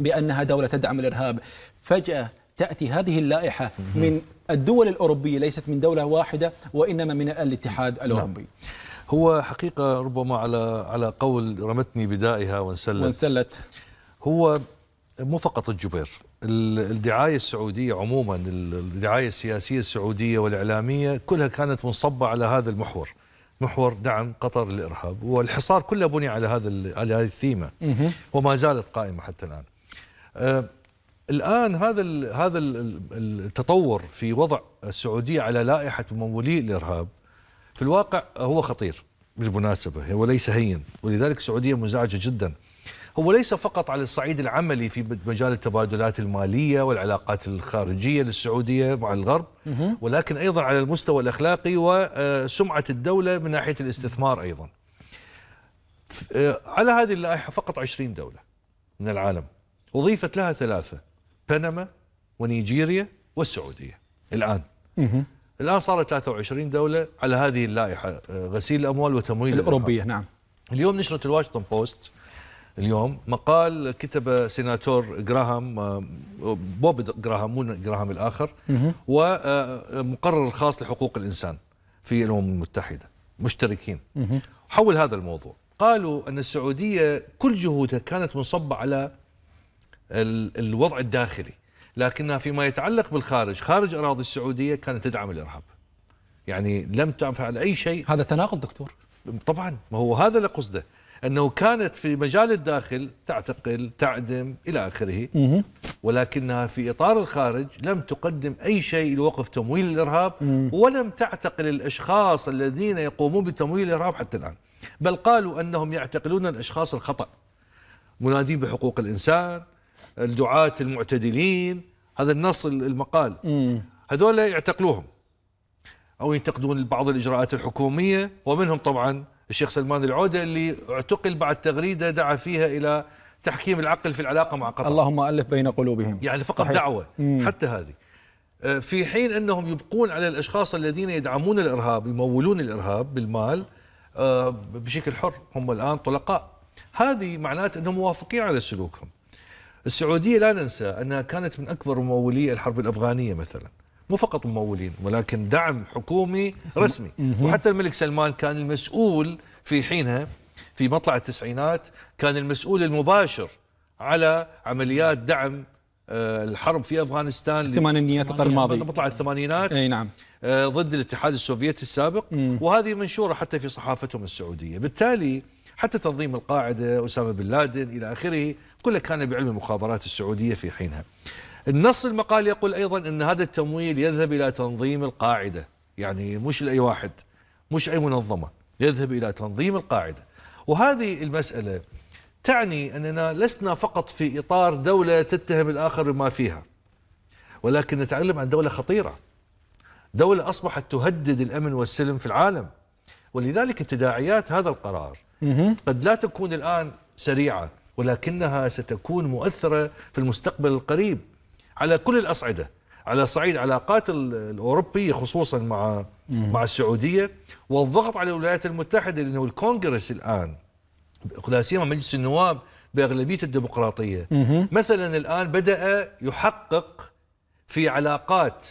بانها دوله تدعم الارهاب، فجاه تاتي هذه اللائحه من الدول الاوروبيه ليست من دوله واحده وانما من الاتحاد نعم. الاوروبي. نعم. هو حقيقة ربما على على قول رمتني بدائها وانسلت وانسلت هو مو فقط الجبير الدعاية السعودية عموما الدعاية السياسية السعودية والإعلامية كلها كانت منصبة على هذا المحور محور دعم قطر للإرهاب والحصار كله بني على هذا على هذه الثيمة وما زالت قائمة حتى الآن آه، الآن هذا هذا التطور في وضع السعودية على لائحة ممولي الإرهاب في الواقع هو خطير بالمناسبة هو ليس هين ولذلك السعودية مزعجة جدا هو ليس فقط على الصعيد العملي في مجال التبادلات المالية والعلاقات الخارجية للسعودية مع الغرب ولكن أيضا على المستوى الأخلاقي وسمعة الدولة من ناحية الاستثمار أيضا آه، على هذه اللائحة فقط 20 دولة من العالم أضيفت لها ثلاثة بنما ونيجيريا والسعودية الآن الآن صارت 23 دولة على هذه اللائحة آه، غسيل الأموال وتمويل الأوروبية نعم اليوم نشرت الواشنطن بوست اليوم مقال كتب سيناتور جراهام آه، بوب جراهام مو جراهام الآخر ومقرر آه، خاص لحقوق الإنسان في الأمم المتحدة مشتركين حول هذا الموضوع قالوا أن السعودية كل جهودها كانت منصبة على الوضع الداخلي لكنها فيما يتعلق بالخارج خارج أراضي السعودية كانت تدعم الإرهاب يعني لم تفعل أي شيء هذا تناقض دكتور طبعا ما هو هذا اللي قصده أنه كانت في مجال الداخل تعتقل تعدم إلى آخره ولكنها في إطار الخارج لم تقدم أي شيء لوقف تمويل الإرهاب ولم تعتقل الأشخاص الذين يقومون بتمويل الإرهاب حتى الآن بل قالوا أنهم يعتقلون الأشخاص الخطأ منادين بحقوق الإنسان الدعاة المعتدلين هذا النص المقال هذول يعتقلوهم أو ينتقدون بعض الإجراءات الحكومية ومنهم طبعا الشيخ سلمان العودة اللي اعتقل بعد تغريدة دعا فيها إلى تحكيم العقل في العلاقة مع قطر اللهم ألف بين قلوبهم يعني فقط صحيح. دعوة حتى هذه آه، في حين أنهم يبقون على الأشخاص الذين يدعمون الإرهاب يمولون الإرهاب بالمال آه، بشكل حر هم الآن طلقاء هذه معناته أنهم موافقين على سلوكهم السعوديه لا ننسى انها كانت من اكبر ممولي الحرب الافغانيه مثلا مو فقط ممولين ولكن دعم حكومي رسمي وحتى الملك سلمان كان المسؤول في حينها في مطلع التسعينات كان المسؤول المباشر على عمليات دعم آه، الحرب في افغانستان الثمانينيات القرن الماضي مطلع الثمانينات اي نعم آه، ضد الاتحاد السوفيتي السابق وهذه منشوره حتى في صحافتهم السعوديه، بالتالي حتى تنظيم القاعدة أسامة بن لادن إلى آخره كله كان بعلم المخابرات السعودية في حينها النص المقال يقول أيضا أن هذا التمويل يذهب إلى تنظيم القاعدة يعني مش لأي واحد مش أي منظمة يذهب إلى تنظيم القاعدة وهذه المسألة تعني أننا لسنا فقط في إطار دولة تتهم الآخر بما فيها ولكن نتعلم عن دولة خطيرة دولة أصبحت تهدد الأمن والسلم في العالم ولذلك تداعيات هذا القرار قد لا تكون الآن سريعة ولكنها ستكون مؤثرة في المستقبل القريب على كل الأصعدة على صعيد علاقات الأوروبية خصوصا مع مع السعودية والضغط على الولايات المتحدة لأنه الكونغرس الآن لا سيما مجلس النواب بأغلبية الديمقراطية مثلا الآن بدأ يحقق في علاقات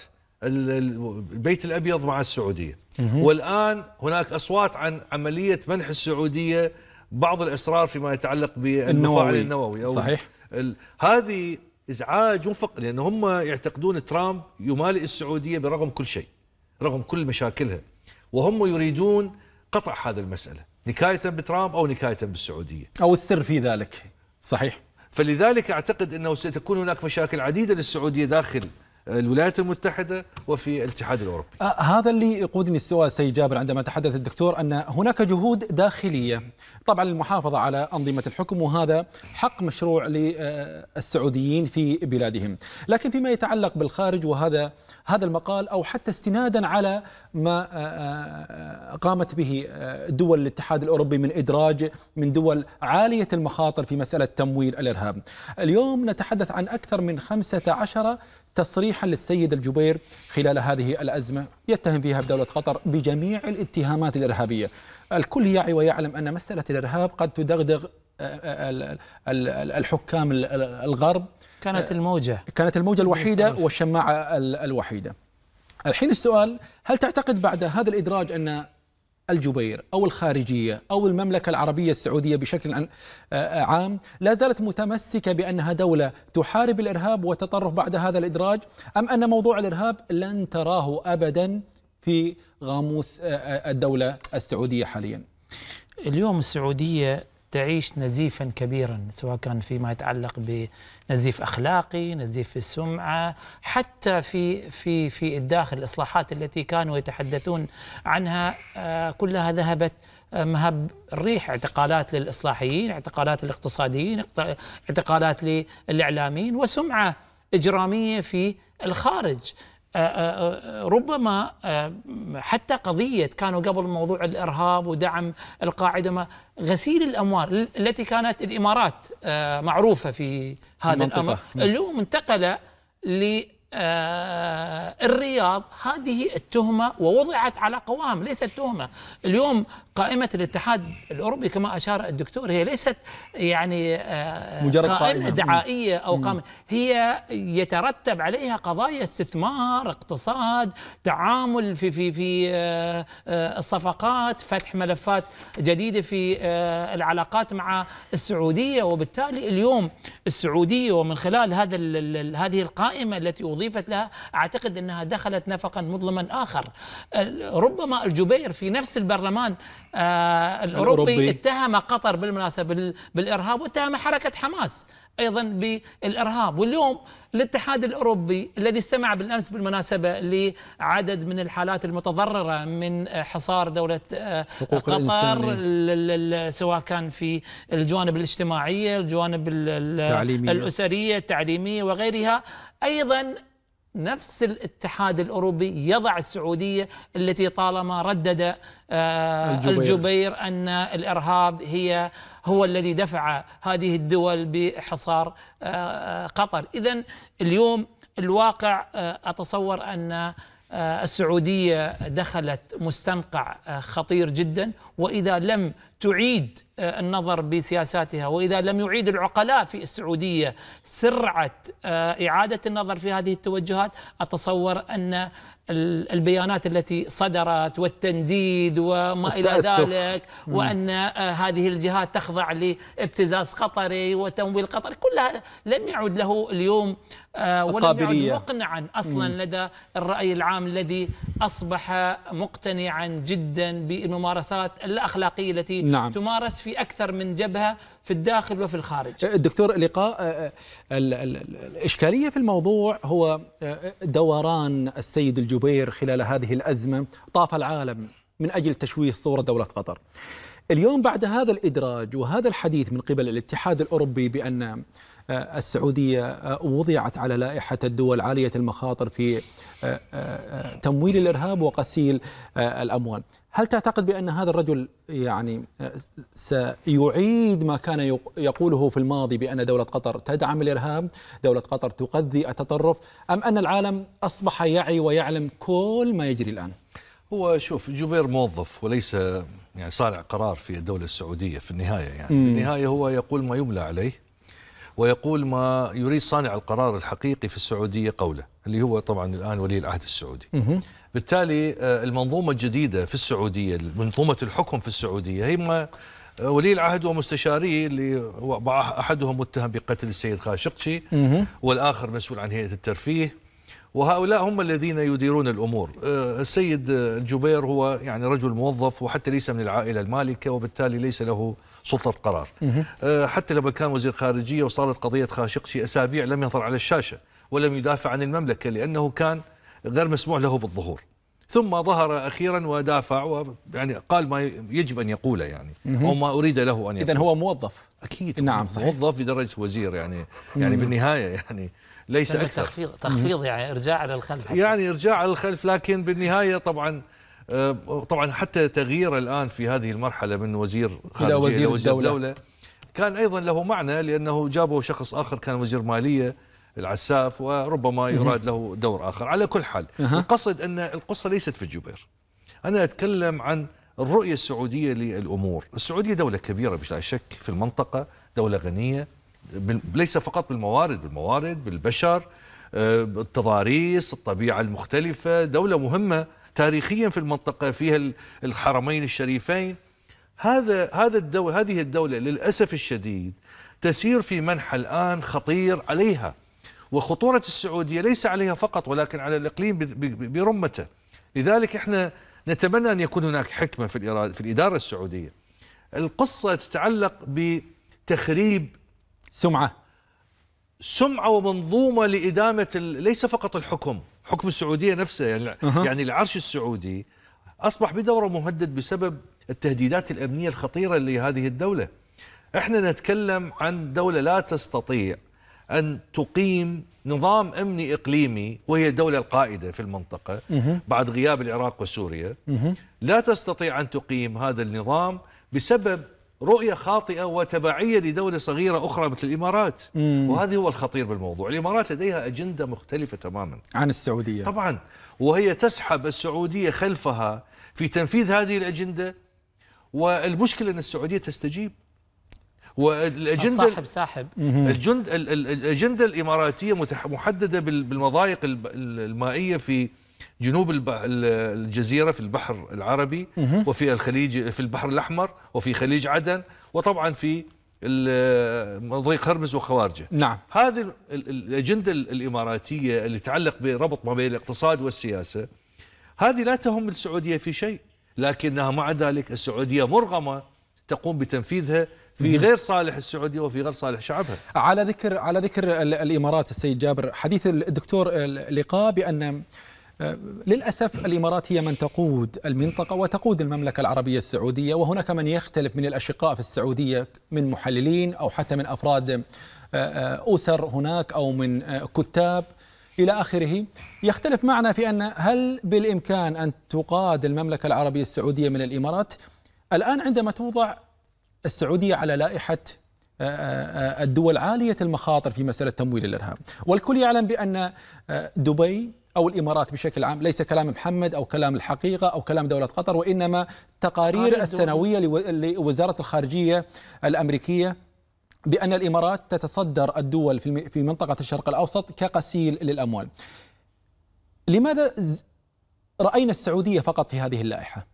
البيت الابيض مع السعوديه والان هناك اصوات عن عمليه منح السعوديه بعض الاسرار فيما يتعلق بالمفاعل النووي أو صحيح هذه ازعاج وفق لان هم يعتقدون ترامب يمالئ السعوديه برغم كل شيء رغم كل مشاكلها وهم يريدون قطع هذه المساله نكايه بترامب او نكايه بالسعوديه او السر في ذلك صحيح فلذلك اعتقد انه ستكون هناك مشاكل عديده للسعوديه داخل الولايات المتحدة وفي الاتحاد الأوروبي آه، هذا اللي يقودني السؤال سي جابر عندما تحدث الدكتور أن هناك جهود داخلية طبعا للمحافظة على أنظمة الحكم وهذا حق مشروع للسعوديين في بلادهم لكن فيما يتعلق بالخارج وهذا هذا المقال أو حتى استنادا على ما آه، آه، قامت به دول الاتحاد الأوروبي من إدراج من دول عالية المخاطر في مسألة تمويل الإرهاب اليوم نتحدث عن أكثر من 15 تصريحا للسيد الجبير خلال هذه الأزمة يتهم فيها بدولة قطر بجميع الاتهامات الإرهابية الكل يعي ويعلم أن مسألة الإرهاب قد تدغدغ آه، آه، الحكام الغرب كانت آه، الموجة كانت الموجة الوحيدة والشماعة الوحيدة الحين السؤال هل تعتقد بعد هذا الإدراج أن الجبير أو الخارجية أو المملكة العربية السعودية بشكل آه، آه، عام لا زالت متمسكة بأنها دولة تحارب الإرهاب وتطرف بعد هذا الإدراج أم أن موضوع الإرهاب لن تراه أبدا في غاموس آه، الدولة السعودية حاليا اليوم السعودية تعيش نزيفا كبيرا سواء كان فيما يتعلق بنزيف اخلاقي، نزيف في السمعه، حتى في في في الداخل الاصلاحات التي كانوا يتحدثون عنها آه، كلها ذهبت آه، مهب الريح اعتقالات للاصلاحيين، اعتقالات الاقتصاديين، اعتقالات للاعلاميين وسمعه اجراميه في الخارج آه، آه، آه، ربما حتى قضية كانوا قبل موضوع الإرهاب ودعم القاعدة ما غسيل الأموال التي كانت الإمارات معروفة في هذا الأمر اللي هو آه، الرياض هذه التهمة ووضعت على قوام ليست تهمة اليوم قائمة الاتحاد الأوروبي كما أشار الدكتور هي ليست يعني آه، مجرد قائمة دعائية أو قائمة هي يترتب عليها قضايا استثمار اقتصاد تعامل في في في آه، الصفقات فتح ملفات جديدة في العلاقات مع السعودية وبالتالي اليوم السعودية ومن خلال هذا هذه القائمة التي أضيفت لها أعتقد أنها دخلت نفقا مظلما آخر آه، ربما الجبير في نفس البرلمان آه، الأوروبي, الأوروبي. اتهم قطر بالمناسبة بالإرهاب واتهم حركة حماس ايضا بالارهاب واليوم الاتحاد الاوروبي الذي استمع بالامس بالمناسبه لعدد من الحالات المتضرره من حصار دوله آه، قطر سواء كان في الجوانب الاجتماعيه الجوانب التعليمية. الاسريه التعليميه وغيرها ايضا نفس الاتحاد الاوروبي يضع السعوديه التي طالما ردد آه، الجبير, الجبير ان الارهاب هي هو الذي دفع هذه الدول بحصار آه، آه، قطر، اذا اليوم الواقع اتصور ان آه، السعودية دخلت مستنقع آه، خطير جدا وإذا لم تعيد آه، النظر بسياساتها وإذا لم يعيد العقلاء في السعودية سرعة إعادة النظر في هذه التوجهات أتصور أن البيانات التي صدرت والتنديد وما إلى ذلك وأن هذه الجهات تخضع لابتزاز قطري وتمويل قطري كلها لم يعد له اليوم آه، ولم يعد مقنعا اصلا لدى الراي العام الذي اصبح مقتنعا جدا بالممارسات الاخلاقيه التي نعم. تمارس في اكثر من جبهه في الداخل وفي الخارج. الدكتور أه، لقاء أه، الاشكاليه في الموضوع هو دوران السيد الجبير خلال هذه الازمه طاف العالم من اجل تشويه صوره دوله قطر. اليوم بعد هذا الادراج وهذا الحديث من قبل الاتحاد الاوروبي بان آه، السعودية آه، وضعت على لائحة الدول عالية المخاطر في آه، تمويل الإرهاب وغسيل الأموال هل تعتقد بأن هذا الرجل يعني سيعيد ما كان يقوله في الماضي بأن دولة قطر تدعم الإرهاب دولة قطر تغذي التطرف أم أن العالم أصبح يعي ويعلم كل ما يجري الآن هو شوف جبير موظف وليس يعني صانع قرار في الدولة السعودية في النهاية يعني في النهايه هو يقول ما يملى عليه ويقول ما يريد صانع القرار الحقيقي في السعودية قوله اللي هو طبعا الآن ولي العهد السعودي بالتالي آه، المنظومة الجديدة في السعودية منظومة الحكم في السعودية هي ما آه، ولي العهد ومستشاريه اللي احدهم متهم بقتل السيد خاشقشي والاخر مسؤول عن هيئه الترفيه وهؤلاء هم الذين يديرون الامور آه، السيد الجبير هو يعني رجل موظف وحتى ليس من العائله المالكه وبالتالي ليس له سلطه قرار آه، حتى لما كان وزير خارجيه وصارت قضيه خاشقشي اسابيع لم يظهر على الشاشه ولم يدافع عن المملكه لانه كان غير مسموح له بالظهور ثم ظهر اخيرا ودافع ويعني قال ما يجب ان يقوله يعني او ما اريد له ان يقوله اذا هو موظف اكيد نعم صحيح موظف بدرجه وزير يعني يعني بالنهايه يعني ليس اكثر تخفيض تخفيض يعني ارجاع للخلف يعني ارجاع للخلف لكن بالنهايه طبعا أه، طبعا حتى تغيير الان في هذه المرحله من وزير خارجيه الى وزير, إلى وزير الدولة. الدوله كان ايضا له معنى لانه جابه شخص اخر كان وزير ماليه العساف وربما يراد له دور اخر على كل حال القصد ان القصه ليست في الجبير انا اتكلم عن الرؤيه السعوديه للامور السعوديه دوله كبيره بلا شك في المنطقه دوله غنيه ليس فقط بالموارد بالموارد بالبشر أه، التضاريس الطبيعه المختلفه دوله مهمه تاريخيا في المنطقة فيها الحرمين الشريفين هذا هذا الدولة هذه الدولة للأسف الشديد تسير في منحى الآن خطير عليها وخطورة السعودية ليس عليها فقط ولكن على الإقليم برمته لذلك احنا نتمنى أن يكون هناك حكمة في في الإدارة السعودية القصة تتعلق بتخريب سمعة سمعة ومنظومة لإدامة ليس فقط الحكم حكم السعوديه نفسها يعني أه. يعني العرش السعودي اصبح بدوره مهدد بسبب التهديدات الامنيه الخطيره لهذه الدوله. احنا نتكلم عن دوله لا تستطيع ان تقيم نظام امني اقليمي وهي الدوله القائده في المنطقه بعد غياب العراق وسوريا لا تستطيع ان تقيم هذا النظام بسبب رؤية خاطئة وتبعية لدولة صغيرة أخرى مثل الإمارات مم. وهذا هو الخطير بالموضوع الإمارات لديها أجندة مختلفة تماما عن السعودية طبعا وهي تسحب السعودية خلفها في تنفيذ هذه الأجندة والمشكلة أن السعودية تستجيب والاجنده صاحب ساحب الجند الاجنده الاماراتيه محدده بالمضايق المائيه في جنوب الجزيرة في البحر العربي وفي الخليج في البحر الأحمر وفي خليج عدن وطبعا في مضيق هرمز وخوارجه نعم هذه الأجندة الإماراتية اللي تتعلق بربط ما بين الاقتصاد والسياسة هذه لا تهم السعودية في شيء لكنها مع ذلك السعودية مرغمة تقوم بتنفيذها في غير صالح السعودية وفي غير صالح شعبها على ذكر على ذكر الإمارات السيد جابر حديث الدكتور لقاء بأن للأسف الإمارات هي من تقود المنطقة وتقود المملكة العربية السعودية وهناك من يختلف من الأشقاء في السعودية من محللين أو حتى من أفراد آه، آه، أسر هناك أو من آه، كتاب إلى آخره يختلف معنا في أن هل بالإمكان أن تقاد المملكة العربية السعودية من الإمارات الآن عندما توضع السعودية على لائحة الدول عالية المخاطر في مسألة تمويل الإرهاب والكل يعلم بأن دبي أو الإمارات بشكل عام ليس كلام محمد أو كلام الحقيقة أو كلام دولة قطر وإنما تقارير السنوية لوزارة الخارجية الأمريكية بأن الإمارات تتصدر الدول في منطقة الشرق الأوسط كغسيل للأموال لماذا رأينا السعودية فقط في هذه اللائحة؟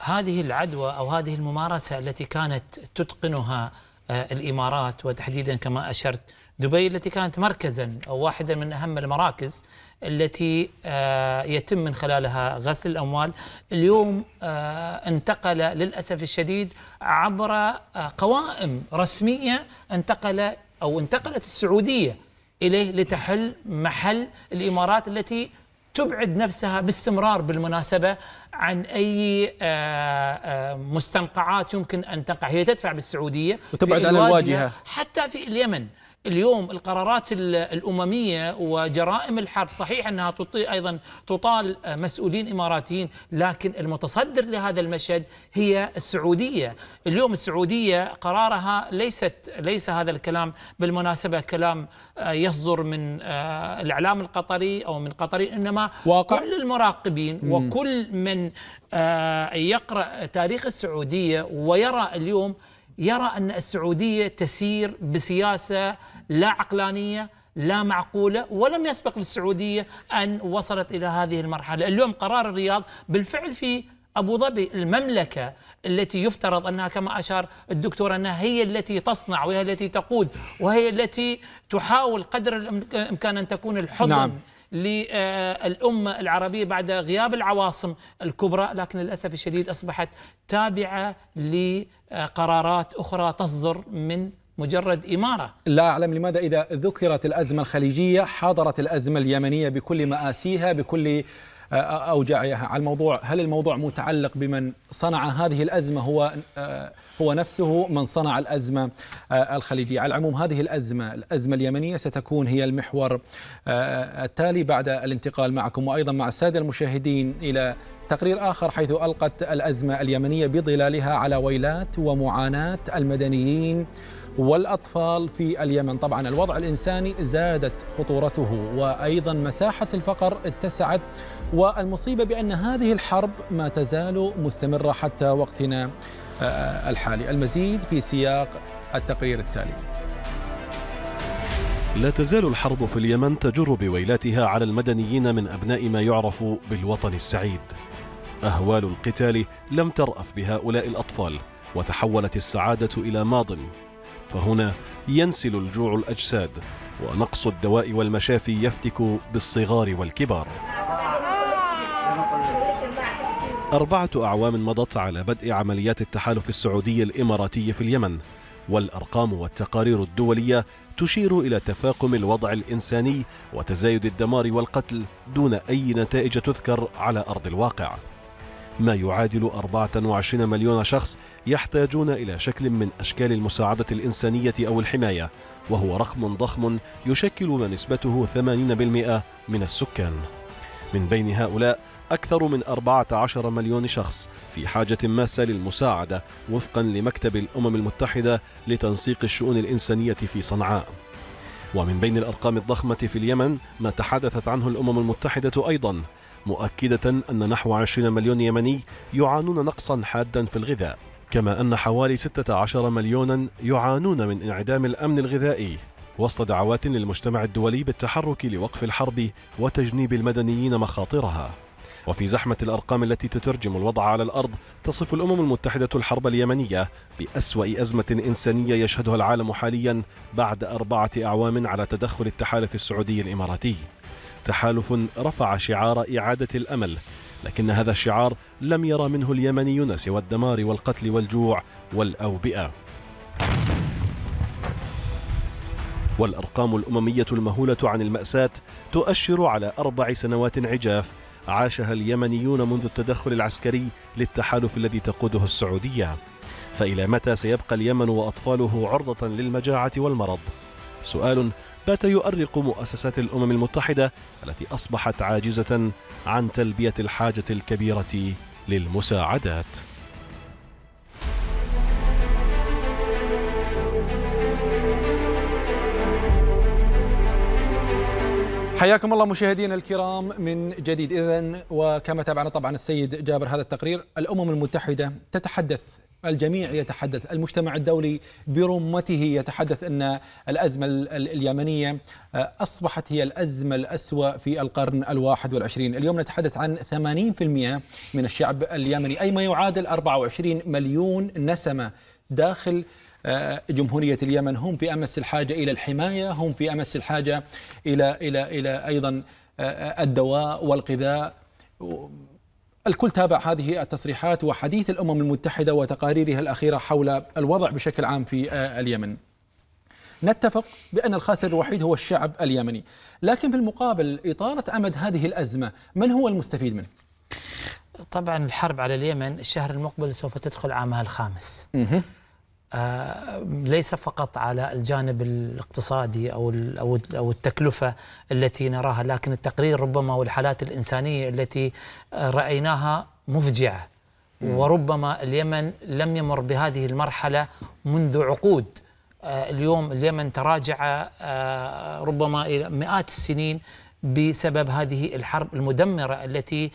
هذه العدوى أو هذه الممارسة التي كانت تتقنها آه، الإمارات وتحديدا كما أشرت دبي التي كانت مركزا أو واحدا من أهم المراكز التي آه، يتم من خلالها غسل الأموال اليوم آه، انتقل للأسف الشديد عبر آه، قوائم رسمية انتقل أو انتقلت السعودية إليه لتحل محل الإمارات التي تبعد نفسها باستمرار بالمناسبة عن أي مستنقعات يمكن أن تقع هي تدفع بالسعودية وتبعد عن الواجهة حتى في اليمن اليوم القرارات الأممية وجرائم الحرب صحيح أنها أيضا تطال آه، مسؤولين إماراتيين لكن المتصدر لهذا المشهد هي السعودية اليوم السعودية قرارها ليست ليس هذا الكلام بالمناسبة كلام آه، يصدر من آه، الإعلام القطري أو من قطري إنما واقع. كل المراقبين وكل من يقرأ تاريخ السعودية ويرى اليوم يرى ان السعوديه تسير بسياسه لا عقلانيه لا معقولة ولم يسبق للسعودية أن وصلت إلى هذه المرحلة اليوم قرار الرياض بالفعل في أبو ظبي المملكة التي يفترض أنها كما أشار الدكتور أنها هي التي تصنع وهي التي تقود وهي التي تحاول قدر الإمكان أن تكون الحضن نعم. للأمة العربية بعد غياب العواصم الكبرى لكن للأسف الشديد أصبحت تابعة لقرارات أخرى تصدر من مجرد إمارة لا أعلم لماذا إذا ذكرت الأزمة الخليجية حاضرت الأزمة اليمنية بكل مآسيها بكل أوجاعها على الموضوع هل الموضوع متعلق بمن صنع هذه الأزمة هو هو نفسه من صنع الأزمة الخليجية على العموم هذه الأزمة الأزمة اليمنية ستكون هي المحور التالي بعد الانتقال معكم وأيضا مع السادة المشاهدين إلى تقرير آخر حيث ألقت الأزمة اليمنية بظلالها على ويلات ومعاناة المدنيين والأطفال في اليمن طبعا الوضع الإنساني زادت خطورته وأيضا مساحة الفقر اتسعت والمصيبة بأن هذه الحرب ما تزال مستمرة حتى وقتنا آه، الحالي المزيد في سياق التقرير التالي لا تزال الحرب في اليمن تجر بويلاتها على المدنيين من أبناء ما يعرف بالوطن السعيد أهوال القتال لم ترأف بهؤلاء الأطفال وتحولت السعادة إلى ماضٍ فهنا ينسل الجوع الأجساد ونقص الدواء والمشافي يفتك بالصغار والكبار أربعة أعوام مضت على بدء عمليات التحالف السعودي الإماراتي في اليمن والأرقام والتقارير الدولية تشير إلى تفاقم الوضع الإنساني وتزايد الدمار والقتل دون أي نتائج تذكر على أرض الواقع ما يعادل 24 مليون شخص يحتاجون إلى شكل من أشكال المساعدة الإنسانية أو الحماية وهو رقم ضخم يشكل ما نسبته 80% من السكان من بين هؤلاء أكثر من 14 مليون شخص في حاجة ماسة للمساعدة وفقا لمكتب الأمم المتحدة لتنسيق الشؤون الإنسانية في صنعاء ومن بين الأرقام الضخمة في اليمن ما تحدثت عنه الأمم المتحدة أيضا مؤكدة أن نحو 20 مليون يمني يعانون نقصا حادا في الغذاء كما أن حوالي 16 مليونا يعانون من انعدام الأمن الغذائي وسط دعوات للمجتمع الدولي بالتحرك لوقف الحرب وتجنيب المدنيين مخاطرها وفي زحمة الأرقام التي تترجم الوضع على الأرض تصف الأمم المتحدة الحرب اليمنية بأسوأ أزمة إنسانية يشهدها العالم حاليا بعد أربعة أعوام على تدخل التحالف السعودي الإماراتي تحالف رفع شعار إعادة الأمل لكن هذا الشعار لم يرى منه اليمنيون سوى الدمار والقتل والجوع والأوبئة والأرقام الأممية المهولة عن المأساة تؤشر على أربع سنوات عجاف عاشها اليمنيون منذ التدخل العسكري للتحالف الذي تقوده السعودية فإلى متى سيبقى اليمن وأطفاله عرضة للمجاعة والمرض؟ سؤال بات يؤرق مؤسسات الأمم المتحدة التي أصبحت عاجزة عن تلبية الحاجة الكبيرة للمساعدات حياكم الله مشاهدينا الكرام من جديد اذا وكما تابعنا طبعا السيد جابر هذا التقرير الامم المتحده تتحدث الجميع يتحدث المجتمع الدولي برمته يتحدث أن الأزمة اليمنية آه، أصبحت هي الأزمة الأسوأ في القرن الواحد والعشرين اليوم نتحدث عن 80% من الشعب اليمني أي ما يعادل 24 مليون نسمة داخل آه، جمهورية اليمن هم في أمس الحاجة إلى الحماية هم في أمس الحاجة إلى إلى إلى أيضا آه، الدواء والغذاء الكل تابع هذه التصريحات وحديث الامم المتحده وتقاريرها الاخيره حول الوضع بشكل عام في آه، اليمن. نتفق بان الخاسر الوحيد هو الشعب اليمني، لكن في المقابل اطاله امد هذه الازمه، من هو المستفيد منه؟ طبعا الحرب على اليمن الشهر المقبل سوف تدخل عامها الخامس. آه، ليس فقط على الجانب الاقتصادي او او التكلفه التي نراها لكن التقرير ربما والحالات الانسانيه التي آه، رايناها مفجعه وربما اليمن لم يمر بهذه المرحله منذ عقود آه، اليوم اليمن تراجع ربما الى مئات السنين بسبب هذه الحرب المدمره التي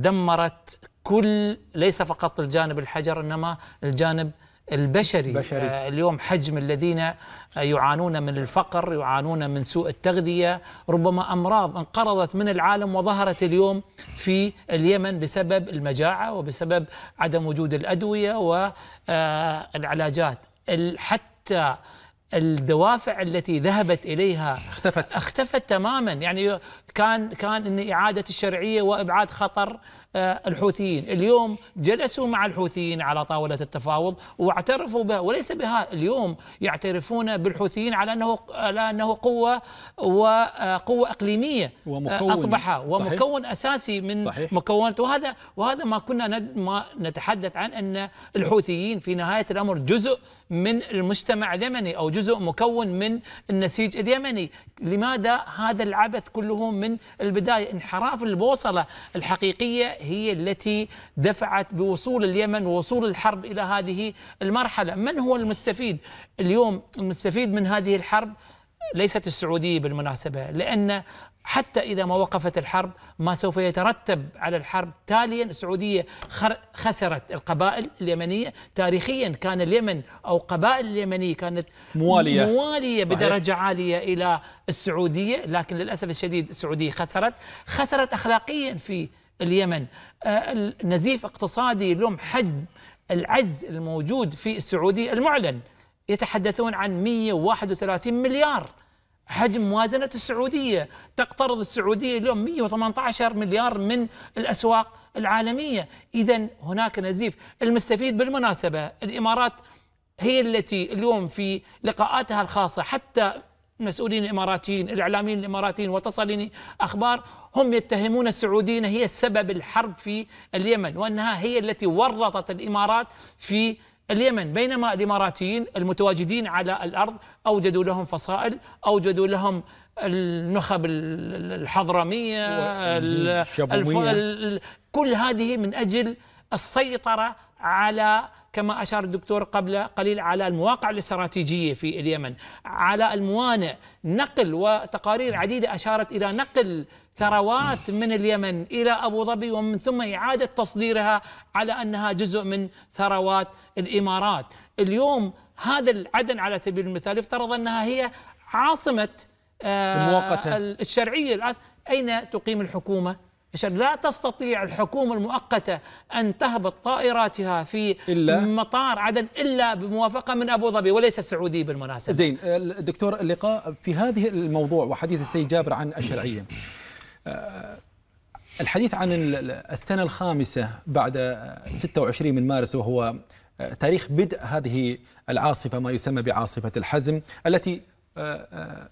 دمرت كل ليس فقط الجانب الحجر انما الجانب البشري بشري. آه اليوم حجم الذين آه، يعانون من الفقر يعانون من سوء التغذية ربما أمراض انقرضت من العالم وظهرت اليوم في اليمن بسبب المجاعة وبسبب عدم وجود الأدوية والعلاجات آه، حتى الدوافع التي ذهبت اليها اختفت اختفت تماما يعني كان كان ان اعاده الشرعيه وابعاد خطر آه، الحوثيين، اليوم جلسوا مع الحوثيين على طاوله التفاوض واعترفوا بها وليس بها اليوم يعترفون بالحوثيين على انه على انه قوه وقوه آه، اقليميه آه، ومكون اصبح ومكون صحيح اساسي من صحيح مكونات وهذا وهذا ما كنا ما نتحدث عن ان الحوثيين في نهايه الامر جزء من المجتمع اليمني او جزء مكون من النسيج اليمني، لماذا هذا العبث كله من البداية انحراف البوصلة الحقيقية هي التي دفعت بوصول اليمن ووصول الحرب إلى هذه المرحلة من هو المستفيد اليوم المستفيد من هذه الحرب ليست السعودية بالمناسبة لأن حتى إذا ما وقفت الحرب ما سوف يترتب على الحرب تاليا السعودية خسرت القبائل اليمنية تاريخيا كان اليمن أو قبائل اليمنية كانت موالية, موالية صحيح. بدرجة عالية إلى السعودية لكن للأسف الشديد السعودية خسرت خسرت أخلاقيا في اليمن آه، نزيف اقتصادي لهم حجم العز الموجود في السعودية المعلن يتحدثون عن 131 مليار حجم موازنة السعودية تقترض السعودية اليوم 118 مليار من الأسواق العالمية إذا هناك نزيف المستفيد بالمناسبة الإمارات هي التي اليوم في لقاءاتها الخاصة حتى المسؤولين الاماراتيين، الاعلاميين الاماراتيين وتصلني اخبار هم يتهمون السعوديين هي سبب الحرب في اليمن وانها هي التي ورطت الامارات في اليمن بينما الإماراتيين المتواجدين على الأرض أوجدوا لهم فصائل أوجدوا لهم النخب الحضرمية الف... كل هذه من أجل السيطرة على كما أشار الدكتور قبل قليل على المواقع الاستراتيجية في اليمن على الموانئ نقل وتقارير عديدة أشارت إلى نقل ثروات من اليمن إلى أبو ظبي ومن ثم إعادة تصديرها على أنها جزء من ثروات الإمارات اليوم هذا العدن على سبيل المثال يفترض أنها هي عاصمة آه، المؤقتة. الشرعية أين تقيم الحكومة عشان لا تستطيع الحكومة المؤقتة أن تهبط طائراتها في إلا مطار عدن إلا بموافقة من أبو ظبي وليس السعودي بالمناسبة زين آه، دكتور اللقاء في هذه الموضوع وحديث السيد جابر عن الشرعية الحديث عن السنة الخامسة بعد 26 من مارس وهو تاريخ بدء هذه العاصفة ما يسمى بعاصفة الحزم التي آه، آه،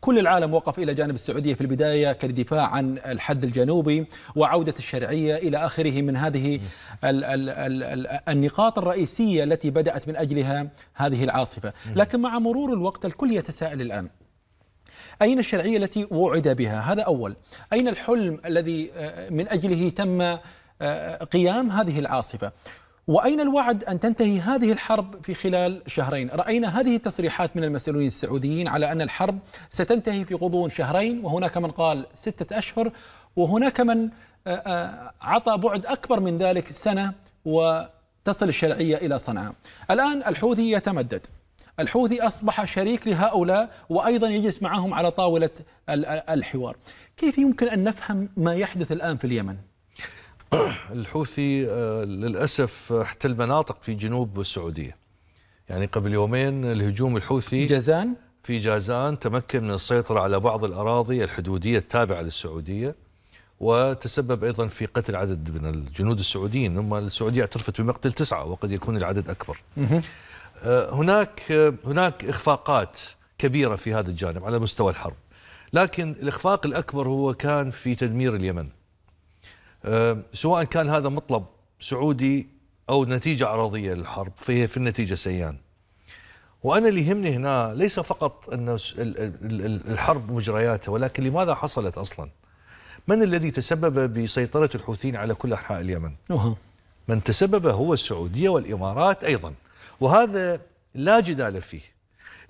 كل العالم وقف إلى جانب السعودية في البداية كالدفاع عن الحد الجنوبي وعودة الشرعية إلى آخره من هذه النقاط الرئيسية التي بدأت من أجلها هذه العاصفة لكن مع مرور الوقت الكل يتساءل الآن أين الشرعية التي وعد بها هذا أول أين الحلم الذي آه، من أجله تم آه، قيام هذه العاصفة وأين الوعد أن تنتهي هذه الحرب في خلال شهرين رأينا هذه التصريحات من المسؤولين السعوديين على أن الحرب ستنتهي في غضون شهرين وهناك من قال ستة أشهر وهناك من آه، عطى بعد أكبر من ذلك سنة وتصل الشرعية إلى صنعاء الآن الحوثي يتمدد الحوثي أصبح شريك لهؤلاء وأيضا يجلس معهم على طاولة الحوار كيف يمكن أن نفهم ما يحدث الآن في اليمن؟ الحوثي آه، للأسف احتل مناطق في جنوب السعودية يعني قبل يومين الهجوم الحوثي جازان في جازان تمكن من السيطرة على بعض الأراضي الحدودية التابعة للسعودية وتسبب أيضا في قتل عدد من الجنود السعوديين هم السعودية اعترفت بمقتل تسعة وقد يكون العدد أكبر آه، هناك آه، هناك اخفاقات كبيره في هذا الجانب على مستوى الحرب لكن الاخفاق الاكبر هو كان في تدمير اليمن آه، سواء كان هذا مطلب سعودي او نتيجه عرضيه للحرب فهي في النتيجه سيئان وانا اللي يهمني هنا ليس فقط ان الحرب مجرياتها ولكن لماذا حصلت اصلا من الذي تسبب بسيطره الحوثيين على كل انحاء اليمن من تسبب هو السعوديه والامارات ايضا وهذا لا جدال فيه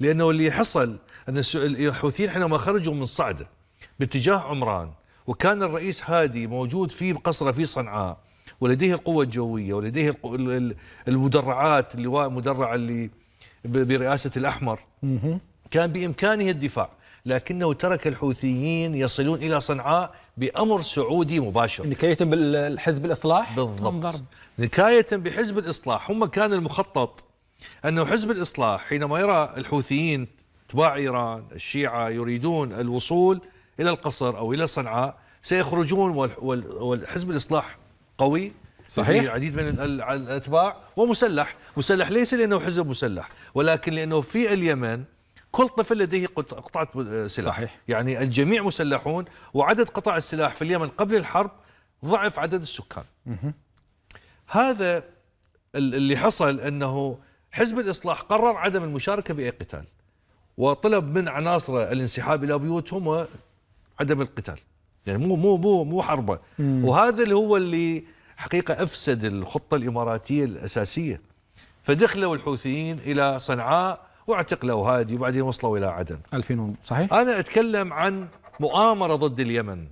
لأنه اللي حصل أن الحوثيين حينما خرجوا من صعدة باتجاه عمران وكان الرئيس هادي موجود في قصره في صنعاء ولديه القوة الجوية ولديه المدرعات اللواء المدرع اللي برئاسة الأحمر كان بإمكانه الدفاع لكنه ترك الحوثيين يصلون إلى صنعاء بأمر سعودي مباشر نكاية بالحزب الإصلاح بالضبط نكاية بحزب الإصلاح هم كان المخطط أنه حزب الإصلاح حينما يرى الحوثيين تباع إيران الشيعة يريدون الوصول إلى القصر أو إلى صنعاء سيخرجون والحزب الإصلاح قوي صحيح عديد من الأتباع ومسلح مسلح ليس لأنه حزب مسلح ولكن لأنه في اليمن كل طفل لديه قطعة سلاح صحيح. يعني الجميع مسلحون وعدد قطع السلاح في اليمن قبل الحرب ضعف عدد السكان هذا اللي حصل أنه حزب الإصلاح قرر عدم المشاركة بأي قتال وطلب من عناصره الانسحاب إلى بيوتهم وعدم القتال يعني مو مو مو مو حربة وهذا اللي هو اللي حقيقة أفسد الخطة الإماراتية الأساسية فدخلوا الحوثيين إلى صنعاء واعتقلوا هادي وبعدين وصلوا إلى عدن 2000 صحيح أنا أتكلم عن مؤامرة ضد اليمن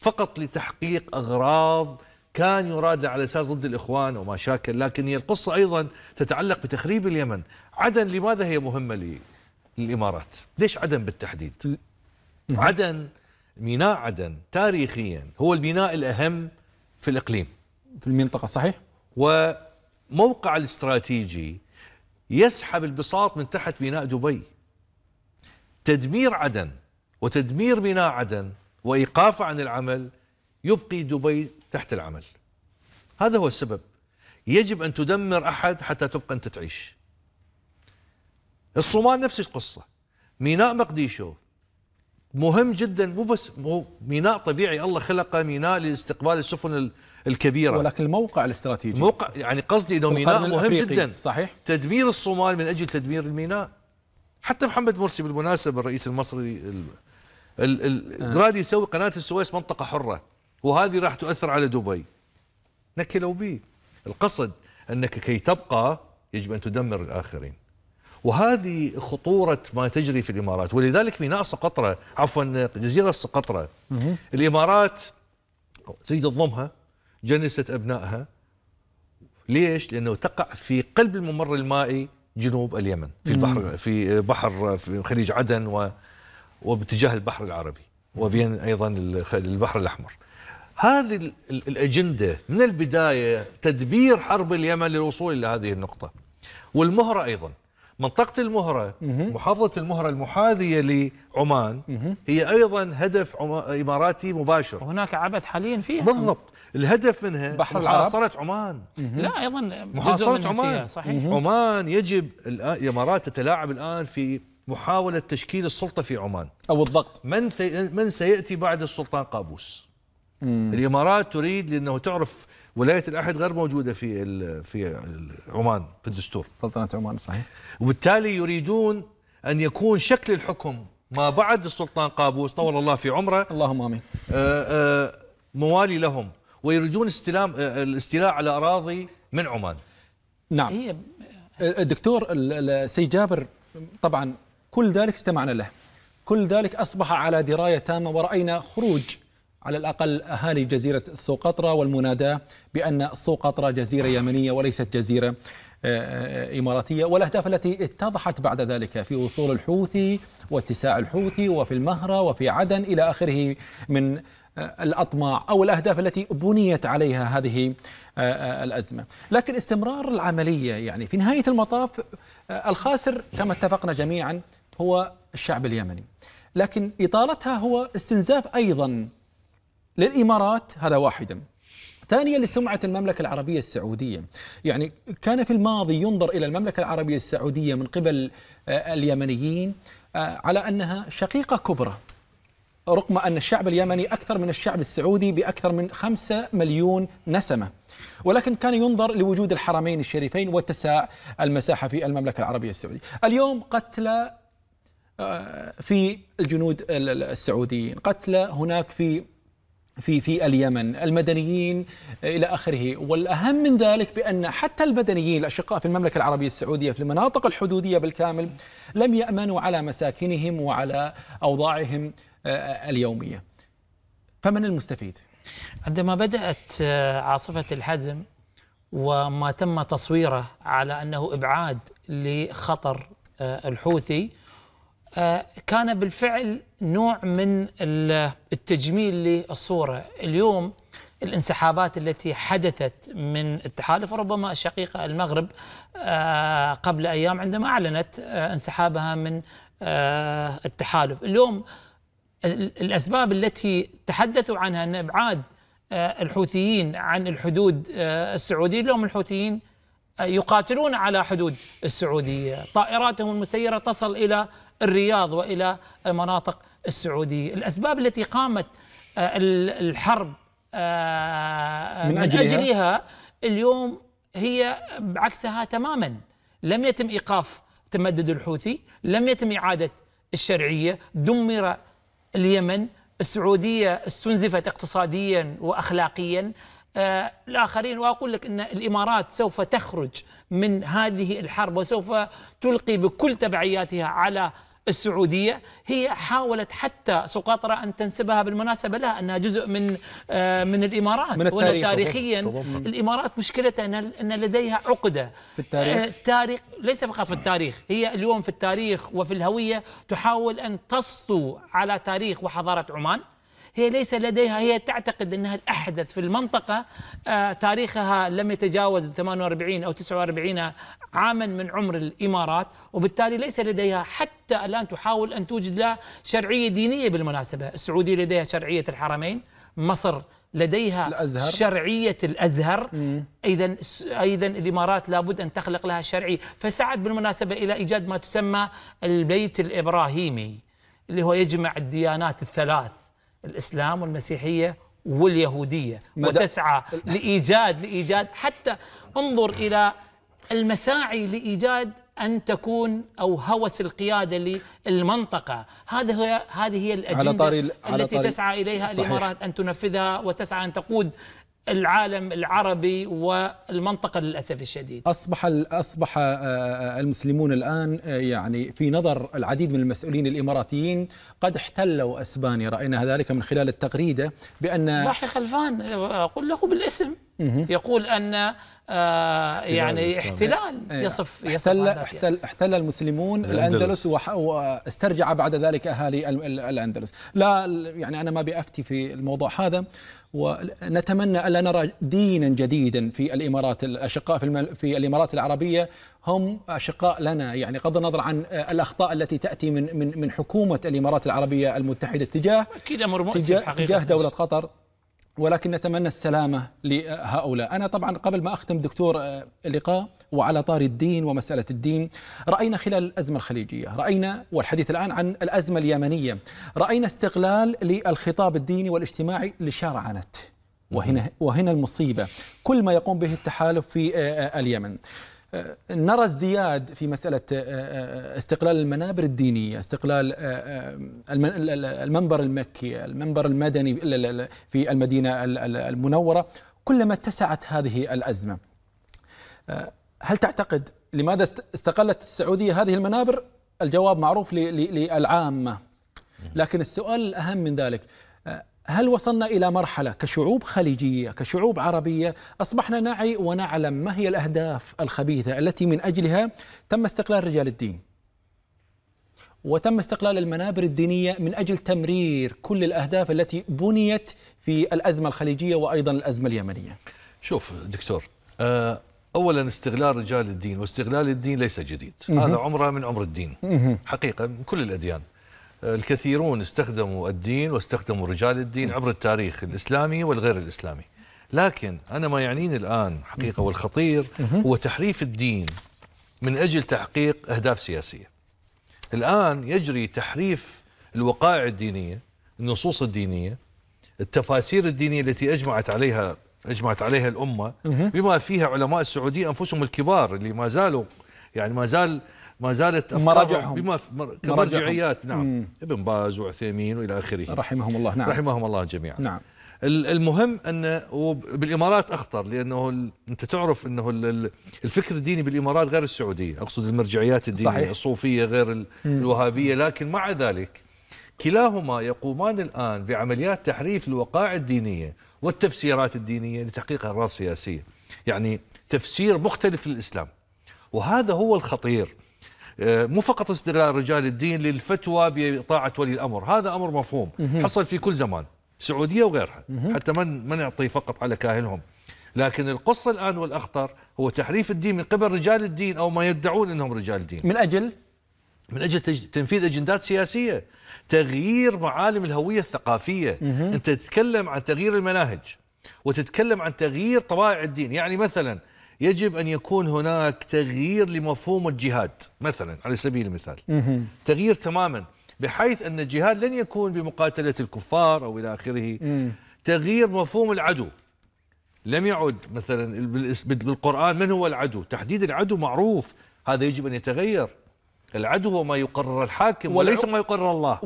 فقط لتحقيق أغراض كان يراد على اساس ضد الاخوان ومشاكل لكن هي القصه ايضا تتعلق بتخريب اليمن عدن لماذا هي مهمه للامارات ليش عدن بالتحديد عدن ميناء عدن تاريخيا هو الميناء الاهم في الاقليم في المنطقه صحيح وموقع الاستراتيجي يسحب البساط من تحت ميناء دبي تدمير عدن وتدمير ميناء عدن وايقافه عن العمل يبقي دبي تحت العمل هذا هو السبب يجب أن تدمر أحد حتى تبقى أنت تعيش الصومال نفس القصة ميناء مقديشو مهم جدا مو بس مو ميناء طبيعي الله خلقه ميناء لاستقبال السفن الكبيره ولكن الموقع الاستراتيجي موقع يعني قصدي انه ميناء مهم جدا صحيح تدمير الصومال من اجل تدمير الميناء حتى محمد مرسي بالمناسبه الرئيس المصري ال... ال... ال... آه. يسوي قناه السويس منطقه حره وهذه راح تؤثر على دبي نكلوا به القصد أنك كي تبقى يجب أن تدمر الآخرين وهذه خطورة ما تجري في الإمارات ولذلك ميناء سقطرة عفوا جزيرة سقطرة الإمارات تريد تضمها جنست أبنائها ليش؟ لأنه تقع في قلب الممر المائي جنوب اليمن في البحر في بحر في خليج عدن و وباتجاه البحر العربي وبين أيضا البحر الأحمر هذه الأجندة من البداية تدبير حرب اليمن للوصول إلى هذه النقطة والمهرة أيضا منطقة المهرة محافظة المهرة المحاذية لعمان هي أيضا هدف إماراتي مباشر هناك عبث حاليا فيها بالضبط الهدف منها بحر محاصرة عمان لا أيضا محاصرة عمان صحيح عمان يجب الإمارات تتلاعب الآن في محاولة تشكيل السلطة في عمان أو الضغط من من سيأتي بعد السلطان قابوس مم. الامارات تريد لانه تعرف ولايه الاحد غير موجوده في في عمان في الدستور سلطنه عمان صحيح وبالتالي يريدون ان يكون شكل الحكم ما بعد السلطان قابوس طول الله في عمره اللهم امين آه، آه، موالي لهم ويريدون استلام آه، الاستيلاء على اراضي من عمان نعم هي الدكتور السيد جابر طبعا كل ذلك استمعنا له كل ذلك اصبح على درايه تامه وراينا خروج على الأقل أهالي جزيرة سقطرة والمناداة بأن سقطرة جزيرة يمنية وليست جزيرة آه، آه، إماراتية والأهداف التي اتضحت بعد ذلك في وصول الحوثي واتساع الحوثي وفي المهرة وفي عدن إلى آخره من آه، الأطماع أو الأهداف التي بنيت عليها هذه الأزمة لكن استمرار العملية يعني في نهاية المطاف الخاسر كما اتفقنا جميعا هو الشعب اليمني لكن إطالتها هو استنزاف أيضا للإمارات هذا واحدا ثانيا لسمعة المملكة العربية السعودية يعني كان في الماضي ينظر إلى المملكة العربية السعودية من قبل آه، اليمنيين آه، على أنها شقيقة كبرى رغم أن الشعب اليمني أكثر من الشعب السعودي بأكثر من خمسة مليون نسمة ولكن كان ينظر لوجود الحرمين الشريفين واتساع المساحة في المملكة العربية السعودية اليوم قتلى آه، في الجنود السعوديين قتلى هناك في في في اليمن المدنيين الى اخره والاهم من ذلك بان حتى المدنيين الاشقاء في المملكه العربيه السعوديه في المناطق الحدوديه بالكامل لم يامنوا على مساكنهم وعلى اوضاعهم آه، آه، اليوميه فمن المستفيد عندما بدات آه، عاصفه الحزم وما تم تصويره على انه ابعاد لخطر الحوثي كان بالفعل نوع من التجميل للصورة اليوم الانسحابات التي حدثت من التحالف وربما الشقيقة المغرب آه، قبل أيام عندما أعلنت آه، انسحابها من آه، التحالف اليوم الأسباب التي تحدثوا عنها أن إبعاد الحوثيين عن الحدود السعودية اليوم الحوثيين يقاتلون على حدود السعودية طائراتهم المسيرة تصل إلى الرياض والى المناطق السعوديه، الاسباب التي قامت آه، الحرب آه، آه، من أجلها, من أجلها اليوم هي عكسها تماما لم يتم إيقاف تمدد الحوثي لم يتم إعادة الشرعية دمر اليمن السعودية استنزفت اقتصاديا وأخلاقيا الآخرين وأقول لك أن الإمارات سوف تخرج من هذه الحرب وسوف تلقي بكل تبعياتها على السعودية هي حاولت حتى سقاطرة أن تنسبها بالمناسبة لها أنها جزء من آه، من الإمارات من التاريخ تاريخيا الإمارات مشكلتها أن لديها عقدة في التاريخ آه، تاريخ ليس فقط في التاريخ هي اليوم في التاريخ وفي الهوية تحاول أن تسطو على تاريخ وحضارة عمان هي ليس لديها هي تعتقد أنها الأحدث في المنطقة آه، تاريخها لم يتجاوز 48 أو 49 عاما من عمر الإمارات وبالتالي ليس لديها حتى الآن تحاول أن توجد لها شرعية دينية بالمناسبة السعودية لديها شرعية الحرمين مصر لديها الأزهر. شرعية الأزهر إذا أيضا الإمارات لابد أن تخلق لها شرعية فسعت بالمناسبة إلى إيجاد ما تسمى البيت الإبراهيمي اللي هو يجمع الديانات الثلاث الإسلام والمسيحية واليهودية وتسعى لإيجاد لإيجاد حتى انظر إلى المساعي لإيجاد أن تكون أو هوس القيادة للمنطقة هذه هي هذه هي الأجندة على طاري التي على طاري تسعى إليها صحيح. الإمارات أن تنفذها وتسعى أن تقود العالم العربي والمنطقة للأسف الشديد أصبح أصبح آه، آه، المسلمون الآن آه، يعني في نظر العديد من المسؤولين الإماراتيين قد احتلوا أسبانيا رأينا ذلك من خلال التغريدة بأن ضاحي خلفان أقول له بالاسم يقول أن آه يعني احتلال إيه. يصف يصف احتل احتل, احتل المسلمون الاندلس, الأندلس واسترجع بعد ذلك اهالي الاندلس لا يعني انا ما بافتي في الموضوع هذا ونتمنى الا نرى دينا جديدا في الامارات الاشقاء في, في الامارات العربيه هم اشقاء لنا يعني بغض النظر عن الاخطاء التي تاتي من من من حكومه الامارات العربيه المتحده تجاه اكيد امر مؤسف تجاه, تجاه دوله قطر ولكن نتمنى السلامة لهؤلاء أنا طبعا قبل ما أختم دكتور آه، اللقاء وعلى طار الدين ومسألة الدين رأينا خلال الأزمة الخليجية رأينا والحديث الآن عن الأزمة اليمنية رأينا استغلال للخطاب الديني والاجتماعي لشارعنة وهنا, وهنا المصيبة كل ما يقوم به التحالف في آه، آه، اليمن نرى ازدياد في مسألة آه، آه، آه، استقلال المنابر الدينية استقلال المنبر المكي المنبر المدني في المدينة المنورة كلما اتسعت هذه الأزمة هل تعتقد لماذا استقلت السعودية هذه المنابر الجواب معروف للعامة لكن السؤال الأهم من ذلك هل وصلنا الى مرحله كشعوب خليجيه كشعوب عربيه اصبحنا نعي ونعلم ما هي الاهداف الخبيثه التي من اجلها تم استقلال رجال الدين وتم استقلال المنابر الدينيه من اجل تمرير كل الاهداف التي بنيت في الازمه الخليجيه وايضا الازمه اليمنيه شوف دكتور آه، اولا استغلال رجال الدين واستغلال الدين ليس جديد هذا عمره من عمر الدين حقيقه من كل الاديان الكثيرون استخدموا الدين واستخدموا رجال الدين عبر التاريخ الإسلامي والغير الإسلامي لكن أنا ما يعنيني الآن حقيقة والخطير هو تحريف الدين من أجل تحقيق أهداف سياسية الآن يجري تحريف الوقائع الدينية النصوص الدينية التفاسير الدينية التي أجمعت عليها أجمعت عليها الأمة بما فيها علماء السعودية أنفسهم الكبار اللي ما زالوا يعني ما زال ما زالت افكارهم بما كمرجعيات نعم مم. ابن باز وعثيمين والى اخره رحمهم الله نعم رحمهم الله جميعا نعم المهم ان بالامارات اخطر لانه انت تعرف انه الفكر الديني بالامارات غير السعوديه اقصد المرجعيات الدينيه صحيح. الصوفيه غير الوهابيه لكن مع ذلك كلاهما يقومان الان بعمليات تحريف الوقائع الدينيه والتفسيرات الدينيه لتحقيق اغراض سياسيه يعني تفسير مختلف للاسلام وهذا هو الخطير آه، مو فقط استغلال رجال الدين للفتوى بطاعة ولي الأمر هذا أمر مفهوم حصل في كل زمان سعودية وغيرها حتى من ما نعطي فقط على كاهلهم لكن القصة الآن والأخطر هو تحريف الدين من قبل رجال الدين أو ما يدعون أنهم رجال دين من أجل؟ من أجل تنفيذ أجندات سياسية تغيير معالم الهوية الثقافية أنت تتكلم عن تغيير المناهج وتتكلم عن تغيير طبائع الدين يعني مثلا يجب أن يكون هناك تغيير لمفهوم الجهاد مثلا على سبيل المثال تغيير تماما بحيث أن الجهاد لن يكون بمقاتلة الكفار أو إلى آخره تغيير مفهوم العدو لم يعد مثلا بالقرآن من هو العدو تحديد العدو معروف هذا يجب أن يتغير العدو هو ما يقرر الحاكم وليس ما يقرر الله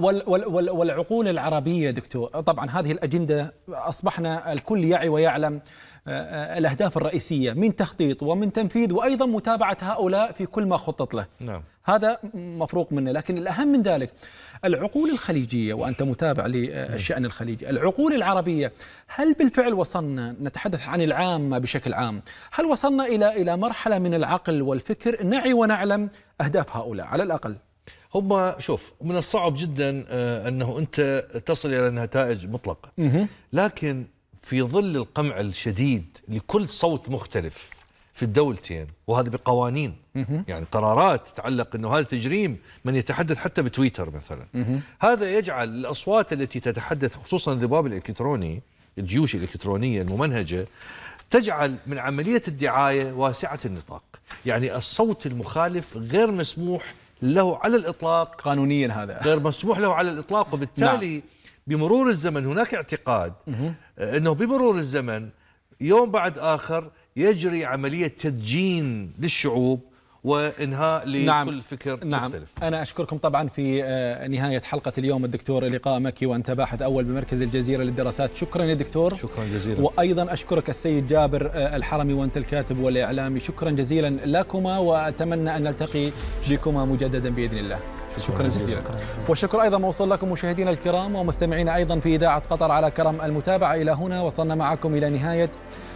والعقول العربية دكتور طبعا هذه الأجندة أصبحنا الكل يعي ويعلم آه، آه، الأهداف الرئيسية من تخطيط ومن تنفيذ وأيضا متابعة هؤلاء في كل ما خطط له نعم. هذا مفروق منه لكن الأهم من ذلك العقول الخليجية وأنت متابع للشأن الخليجي العقول العربية هل بالفعل وصلنا نتحدث عن العامة بشكل عام هل وصلنا إلى إلى مرحلة من العقل والفكر نعي ونعلم أهداف هؤلاء على الأقل هم شوف من الصعب جدا آه، انه انت تصل الى نتائج مطلقه لكن في ظل القمع الشديد لكل صوت مختلف في الدولتين وهذا بقوانين يعني قرارات تتعلق انه هذا تجريم من يتحدث حتى بتويتر مثلا هذا يجعل الاصوات التي تتحدث خصوصا الذباب الالكتروني الجيوش الالكترونيه الممنهجه تجعل من عمليه الدعايه واسعه النطاق يعني الصوت المخالف غير مسموح له على الاطلاق قانونيا هذا غير مسموح له على الاطلاق وبالتالي نعم. بمرور الزمن هناك اعتقاد أنه بمرور الزمن يوم بعد آخر يجري عملية تدجين للشعوب وانهاء نعم. لكل نعم. فكر نعم. مختلف انا اشكركم طبعا في آه، نهايه حلقه اليوم الدكتور لقاء مكي وانت باحث اول بمركز الجزيره للدراسات شكرا يا دكتور شكرا جزيلا وايضا اشكرك السيد جابر آه، الحرمي وانت الكاتب والاعلامي شكرا جزيلا لكما واتمنى ان نلتقي بكما مجددا باذن الله شكرا جزيلا والشكر أيضا موصول لكم مشاهدينا الكرام ومستمعينا أيضا في إذاعة قطر على كرم المتابعة إلى هنا وصلنا معكم إلى نهاية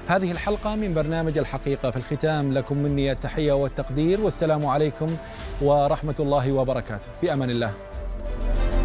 هذه الحلقة من برنامج الحقيقة في الختام لكم مني التحية والتقدير والسلام عليكم ورحمة الله وبركاته في أمان الله